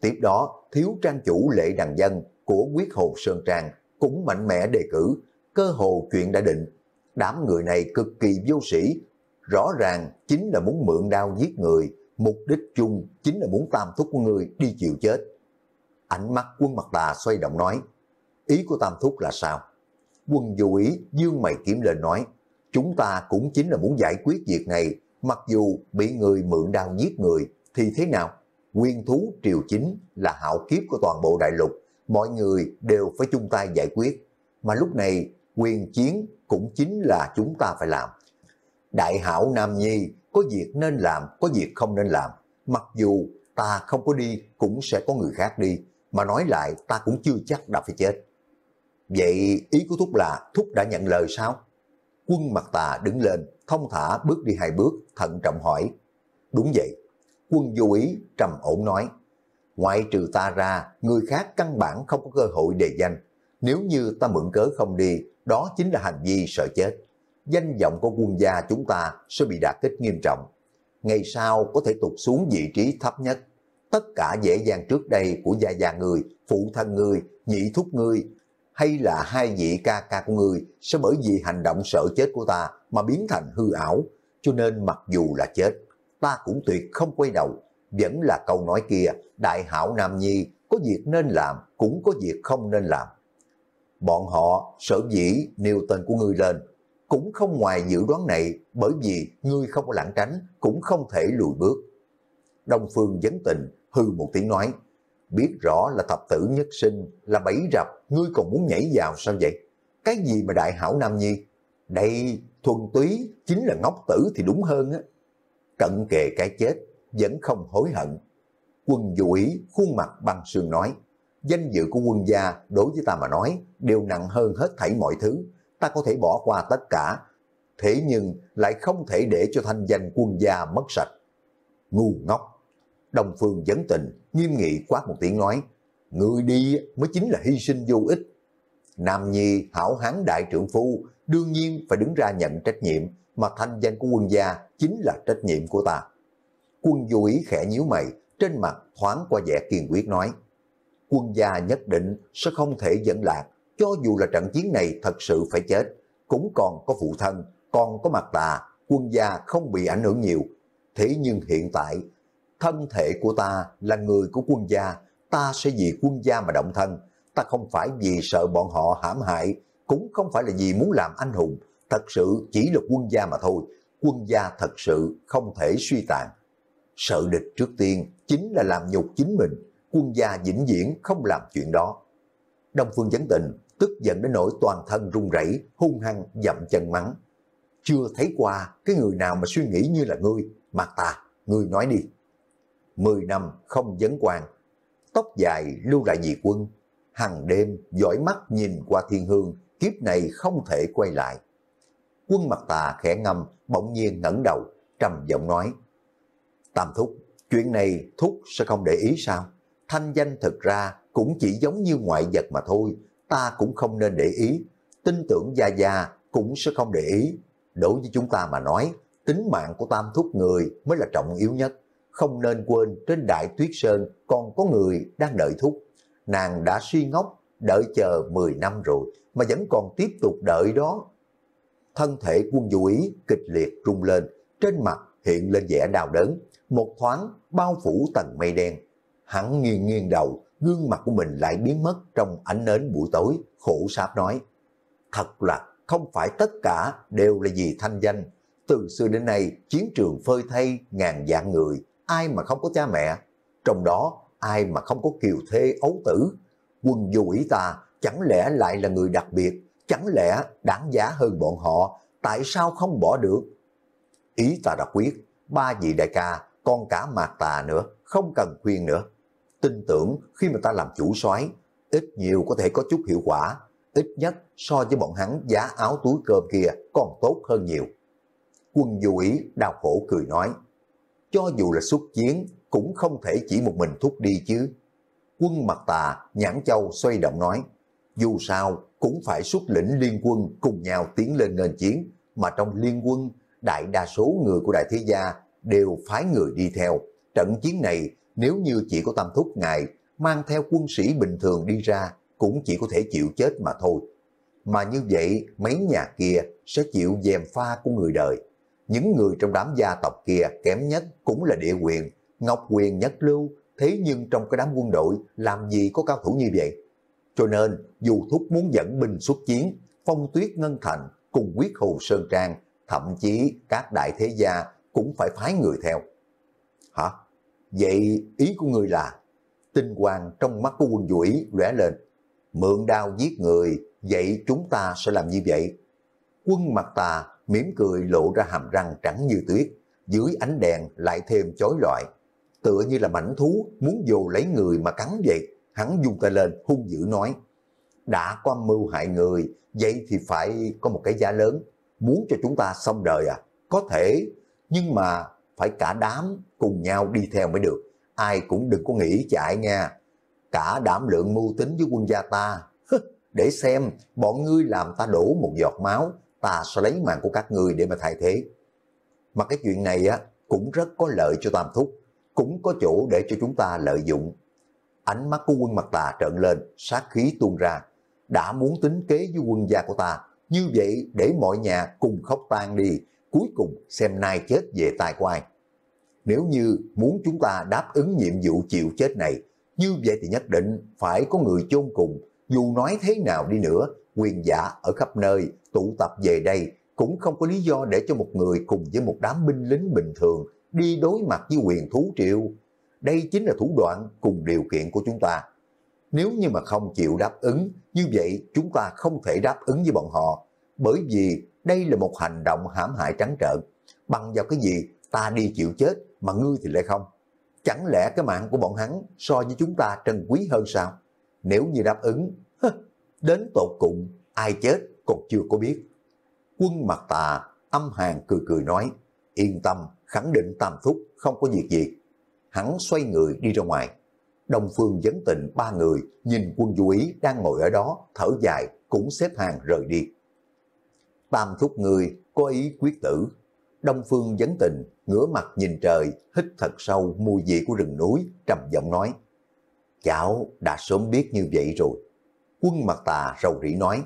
Tiếp đó, thiếu trang chủ lệ đàn dân của quyết hồ Sơn Trang cũng mạnh mẽ đề cử, cơ hồ chuyện đã định. Đám người này cực kỳ vô sĩ, rõ ràng chính là muốn mượn đao giết người, mục đích chung chính là muốn tam thúc của người đi chịu chết. Ánh mắt quân mặt tà xoay động nói, ý của Tam Thúc là sao? Quân Vô ý dương mày kiếm lên nói, chúng ta cũng chính là muốn giải quyết việc này, mặc dù bị người mượn đao giết người thì thế nào? Nguyên thú triều chính là hạo kiếp của toàn bộ đại lục, mọi người đều phải chung tay giải quyết. Mà lúc này quyền chiến cũng chính là chúng ta phải làm. Đại hảo Nam Nhi có việc nên làm, có việc không nên làm. Mặc dù ta không có đi cũng sẽ có người khác đi, mà nói lại ta cũng chưa chắc đã phải chết. Vậy ý của Thúc là Thúc đã nhận lời sao? Quân mặt tà đứng lên, thông thả bước đi hai bước, thận trọng hỏi. Đúng vậy. Quân vô ý, trầm ổn nói. Ngoại trừ ta ra, người khác căn bản không có cơ hội đề danh. Nếu như ta mượn cớ không đi, đó chính là hành vi sợ chết. Danh vọng của quân gia chúng ta sẽ bị đả kích nghiêm trọng. Ngày sau có thể tụt xuống vị trí thấp nhất. Tất cả dễ dàng trước đây của gia gia người, phụ thân người, nhị thúc người hay là hai vị ca ca của ngươi sẽ bởi vì hành động sợ chết của ta mà biến thành hư ảo, cho nên mặc dù là chết, ta cũng tuyệt không quay đầu. Vẫn là câu nói kia, đại hảo Nam Nhi có việc nên làm, cũng có việc không nên làm. Bọn họ sở dĩ nêu tên của ngươi lên, cũng không ngoài dự đoán này bởi vì ngươi không có lãng tránh, cũng không thể lùi bước. Đông Phương dấn tình, hư một tiếng nói, biết rõ là thập tử nhất sinh, là bẫy rập, ngươi còn muốn nhảy vào sao vậy? Cái gì mà đại hảo Nam Nhi? Đây, thuần túy, chính là ngốc tử thì đúng hơn á. Cận kề cái chết, vẫn không hối hận. Quân dụ ý khuôn mặt băng sương nói, danh dự của quân gia đối với ta mà nói, đều nặng hơn hết thảy mọi thứ, ta có thể bỏ qua tất cả, thế nhưng lại không thể để cho thanh danh quân gia mất sạch. Ngu ngốc! Đồng Phương dấn tình, nghiêm nghị quát một tiếng nói, người đi mới chính là hy sinh vô ích. Nam Nhi hảo hán đại trưởng phu, đương nhiên phải đứng ra nhận trách nhiệm, mà thanh danh của quân gia chính là trách nhiệm của ta. Quân du ý khẽ nhíu mày, trên mặt thoáng qua vẻ kiên quyết nói, quân gia nhất định sẽ không thể dẫn lạc, cho dù là trận chiến này thật sự phải chết, cũng còn có phụ thân, còn có mặt tà, quân gia không bị ảnh hưởng nhiều. Thế nhưng hiện tại, thân thể của ta là người của quân gia, ta sẽ vì quân gia mà động thân. Ta không phải vì sợ bọn họ hãm hại, cũng không phải là vì muốn làm anh hùng, thật sự chỉ là quân gia mà thôi. Quân gia thật sự không thể suy tàn. Sợ địch trước tiên chính là làm nhục chính mình, quân gia vĩnh viễn không làm chuyện đó. Đông Phương Chấn Tình tức giận đến nỗi toàn thân run rẩy, hung hăng dậm chân mắng. Chưa thấy qua cái người nào mà suy nghĩ như là ngươi, mặt ta, ngươi nói đi. 10 năm không vấn quan. Tóc dài lưu lại dị quân, hằng đêm dõi mắt nhìn qua thiên hương, kiếp này không thể quay lại. Quân mặt tà khẽ ngâm, bỗng nhiên ngẩng đầu, trầm giọng nói. Tam thúc, chuyện này thúc sẽ không để ý sao? Thanh danh thực ra cũng chỉ giống như ngoại vật mà thôi, ta cũng không nên để ý. Tin tưởng Gia Gia cũng sẽ không để ý. Đối với chúng ta mà nói, tính mạng của tam thúc người mới là trọng yếu nhất không nên quên trên đại tuyết sơn còn có người đang đợi thúc. Nàng đã suy ngốc, đợi chờ 10 năm rồi mà vẫn còn tiếp tục đợi đó. Thân thể quân du ý kịch liệt rung lên, trên mặt hiện lên vẻ đau đớn, một thoáng bao phủ tầng mây đen. Hắn nghiêng nghiêng đầu, gương mặt của mình lại biến mất trong ánh nến buổi tối, khổ sáp nói. Thật là không phải tất cả đều là vì thanh danh. Từ xưa đến nay, chiến trường phơi thay ngàn dạng người, ai mà không có cha mẹ, trong đó ai mà không có kiều thê ấu tử. Quân du ý ta chẳng lẽ lại là người đặc biệt, chẳng lẽ đáng giá hơn bọn họ, tại sao không bỏ được? Ý ta đã quyết, ba vị đại ca, con cả mạc tà nữa, không cần khuyên nữa. Tin tưởng khi mà ta làm chủ soái ít nhiều có thể có chút hiệu quả, ít nhất so với bọn hắn giá áo túi cơm kia còn tốt hơn nhiều. Quân du ý đau khổ cười nói, cho dù là xuất chiến cũng không thể chỉ một mình thúc đi chứ. Quân mặt tà, Nhãn Châu xoay động nói, dù sao cũng phải xuất lĩnh liên quân cùng nhau tiến lên nền chiến, mà trong liên quân, đại đa số người của đại thế gia đều phái người đi theo. Trận chiến này, nếu như chỉ có tam thúc ngài, mang theo quân sĩ bình thường đi ra, cũng chỉ có thể chịu chết mà thôi. Mà như vậy, mấy nhà kia sẽ chịu dèm pha của người đời những người trong đám gia tộc kia kém nhất cũng là địa quyền, ngọc quyền nhất lưu, thế nhưng trong cái đám quân đội làm gì có cao thủ như vậy. Cho nên, dù Thúc muốn dẫn binh xuất chiến, Phong Tuyết Ngân Thành cùng quyết hồ Sơn Trang, thậm chí các đại thế gia cũng phải phái người theo. Hả? Vậy ý của người là, tinh quang trong mắt của quân duỷ lóe lên, mượn đao giết người, vậy chúng ta sẽ làm như vậy. Quân mặt tà mỉm cười lộ ra hàm răng trắng như tuyết, dưới ánh đèn lại thêm chói loại. Tựa như là mảnh thú muốn vô lấy người mà cắn vậy, hắn dung tay lên hung dữ nói. Đã có mưu hại người, vậy thì phải có một cái giá lớn, muốn cho chúng ta xong đời à? Có thể, nhưng mà phải cả đám cùng nhau đi theo mới được, ai cũng đừng có nghĩ chạy nha. Cả đảm lượng mưu tính với quân gia ta, để xem bọn ngươi làm ta đổ một giọt máu ta sẽ lấy mạng của các ngươi để mà thay thế. Mà cái chuyện này á cũng rất có lợi cho Tam Thúc, cũng có chỗ để cho chúng ta lợi dụng. Ánh mắt của quân mặt tà trợn lên, sát khí tuôn ra, đã muốn tính kế với quân gia của ta, như vậy để mọi nhà cùng khóc tan đi, cuối cùng xem nay chết về tài của ai. Nếu như muốn chúng ta đáp ứng nhiệm vụ chịu chết này, như vậy thì nhất định phải có người chôn cùng, dù nói thế nào đi nữa, quyền giả ở khắp nơi tụ tập về đây cũng không có lý do để cho một người cùng với một đám binh lính bình thường đi đối mặt với quyền thú triệu. Đây chính là thủ đoạn cùng điều kiện của chúng ta. Nếu như mà không chịu đáp ứng, như vậy chúng ta không thể đáp ứng với bọn họ, bởi vì đây là một hành động hãm hại trắng trợn. Bằng vào cái gì ta đi chịu chết mà ngươi thì lại không? Chẳng lẽ cái mạng của bọn hắn so với chúng ta trân quý hơn sao? Nếu như đáp ứng, đến tột cùng ai chết còn chưa có biết. Quân mặt tà, âm hàng cười cười nói, yên tâm, khẳng định tam thúc, không có việc gì. Hắn xoay người đi ra ngoài. Đông Phương dấn tịnh ba người, nhìn quân du ý đang ngồi ở đó, thở dài, cũng xếp hàng rời đi. Tam thúc người, có ý quyết tử. Đông Phương dấn tình, ngửa mặt nhìn trời, hít thật sâu mùi vị của rừng núi, trầm giọng nói. Cháu đã sớm biết như vậy rồi. Quân mặt tà rầu rĩ nói,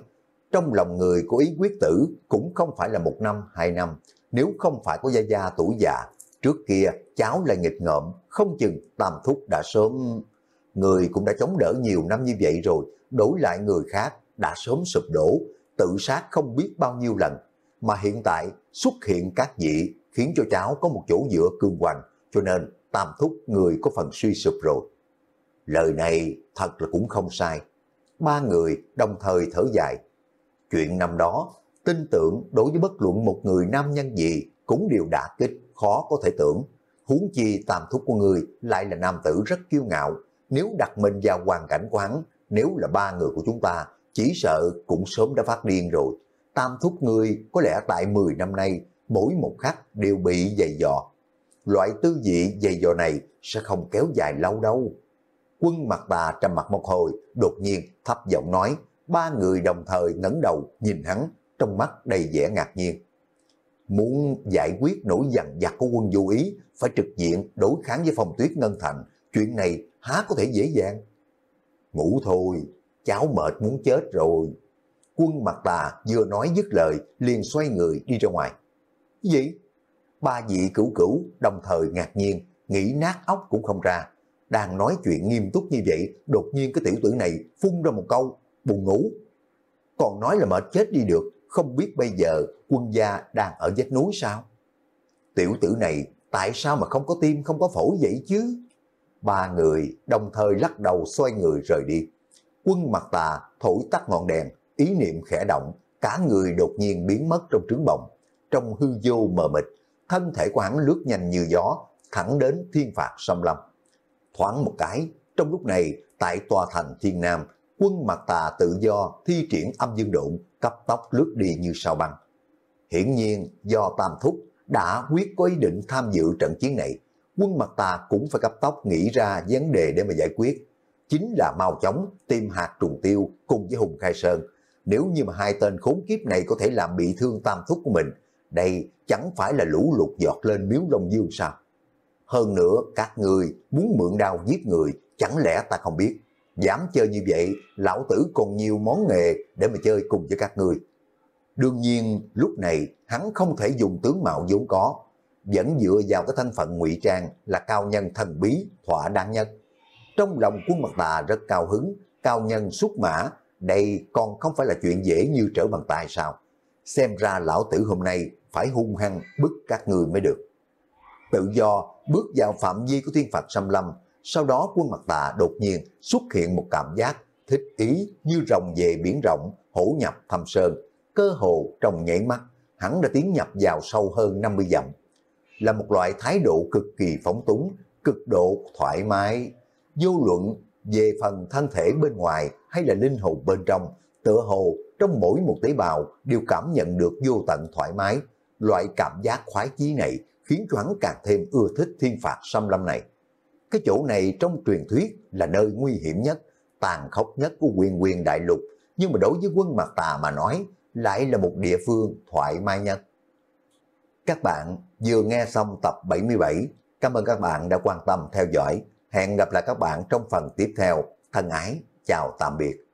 trong lòng người của ý quyết tử cũng không phải là một năm, hai năm. Nếu không phải có gia gia tuổi già, trước kia cháu lại nghịch ngợm, không chừng tam thúc đã sớm... Người cũng đã chống đỡ nhiều năm như vậy rồi, đối lại người khác đã sớm sụp đổ, tự sát không biết bao nhiêu lần. Mà hiện tại xuất hiện các dị khiến cho cháu có một chỗ dựa cương hoành, cho nên tam thúc người có phần suy sụp rồi. Lời này thật là cũng không sai. Ba người đồng thời thở dài, Chuyện năm đó, tin tưởng đối với bất luận một người nam nhân gì cũng đều đã kích, khó có thể tưởng. Huống chi tam thúc của người lại là nam tử rất kiêu ngạo, nếu đặt mình vào hoàn cảnh của hắn, nếu là ba người của chúng ta, chỉ sợ cũng sớm đã phát điên rồi. Tam thúc người có lẽ tại 10 năm nay, mỗi một khắc đều bị dày dò. Loại tư vị dày dò này sẽ không kéo dài lâu đâu. Quân mặt bà trầm mặt một hồi, đột nhiên thấp giọng nói, ba người đồng thời ngẩng đầu nhìn hắn, trong mắt đầy vẻ ngạc nhiên. Muốn giải quyết nỗi giận giặc của quân du ý, phải trực diện đối kháng với phòng tuyết ngân thành, chuyện này há có thể dễ dàng. Ngủ thôi, cháu mệt muốn chết rồi. Quân mặt tà vừa nói dứt lời, liền xoay người đi ra ngoài. Gì? Ba vị cửu cửu đồng thời ngạc nhiên, nghĩ nát óc cũng không ra. Đang nói chuyện nghiêm túc như vậy, đột nhiên cái tiểu tử này phun ra một câu buồn ngủ. Còn nói là mệt chết đi được, không biết bây giờ quân gia đang ở vách núi sao? Tiểu tử này tại sao mà không có tim, không có phổi vậy chứ? Ba người đồng thời lắc đầu xoay người rời đi. Quân mặt tà thổi tắt ngọn đèn, ý niệm khẽ động, cả người đột nhiên biến mất trong trứng bồng. Trong hư vô mờ mịt, thân thể của hắn lướt nhanh như gió, thẳng đến thiên phạt xâm lâm. Thoáng một cái, trong lúc này, tại tòa thành thiên nam, quân mặt tà tự do thi triển âm dương độn, cấp tóc lướt đi như sao băng. Hiển nhiên, do Tam Thúc đã quyết có ý định tham dự trận chiến này, quân mặt tà cũng phải cấp tóc nghĩ ra vấn đề để mà giải quyết. Chính là mau chóng tìm hạt trùng tiêu cùng với Hùng Khai Sơn. Nếu như mà hai tên khốn kiếp này có thể làm bị thương Tam Thúc của mình, đây chẳng phải là lũ lụt giọt lên miếu Long Dương sao? Hơn nữa, các người muốn mượn đao giết người, chẳng lẽ ta không biết? Dám chơi như vậy, lão tử còn nhiều món nghề để mà chơi cùng với các người. Đương nhiên, lúc này hắn không thể dùng tướng mạo vốn có, vẫn dựa vào cái thân phận ngụy trang là cao nhân thần bí, thỏa đáng nhất. Trong lòng quân mặt tà rất cao hứng, cao nhân xuất mã, đây còn không phải là chuyện dễ như trở bằng tay sao. Xem ra lão tử hôm nay phải hung hăng bức các người mới được. Tự do bước vào phạm vi của thiên phạt xâm lâm, sau đó quân mặt tạ đột nhiên xuất hiện một cảm giác thích ý như rồng về biển rộng, hổ nhập thâm sơn, cơ hồ trong nhảy mắt, hắn đã tiến nhập vào sâu hơn 50 dặm. Là một loại thái độ cực kỳ phóng túng, cực độ thoải mái, vô luận về phần thân thể bên ngoài hay là linh hồn bên trong, tựa hồ trong mỗi một tế bào đều cảm nhận được vô tận thoải mái. Loại cảm giác khoái chí này khiến cho hắn càng thêm ưa thích thiên phạt xâm lâm này cái chỗ này trong truyền thuyết là nơi nguy hiểm nhất, tàn khốc nhất của quyền quyền đại lục, nhưng mà đối với quân mặt tà mà nói, lại là một địa phương thoải mái nhất. Các bạn vừa nghe xong tập 77, cảm ơn các bạn đã quan tâm theo dõi. Hẹn gặp lại các bạn trong phần tiếp theo. Thân ái, chào tạm biệt.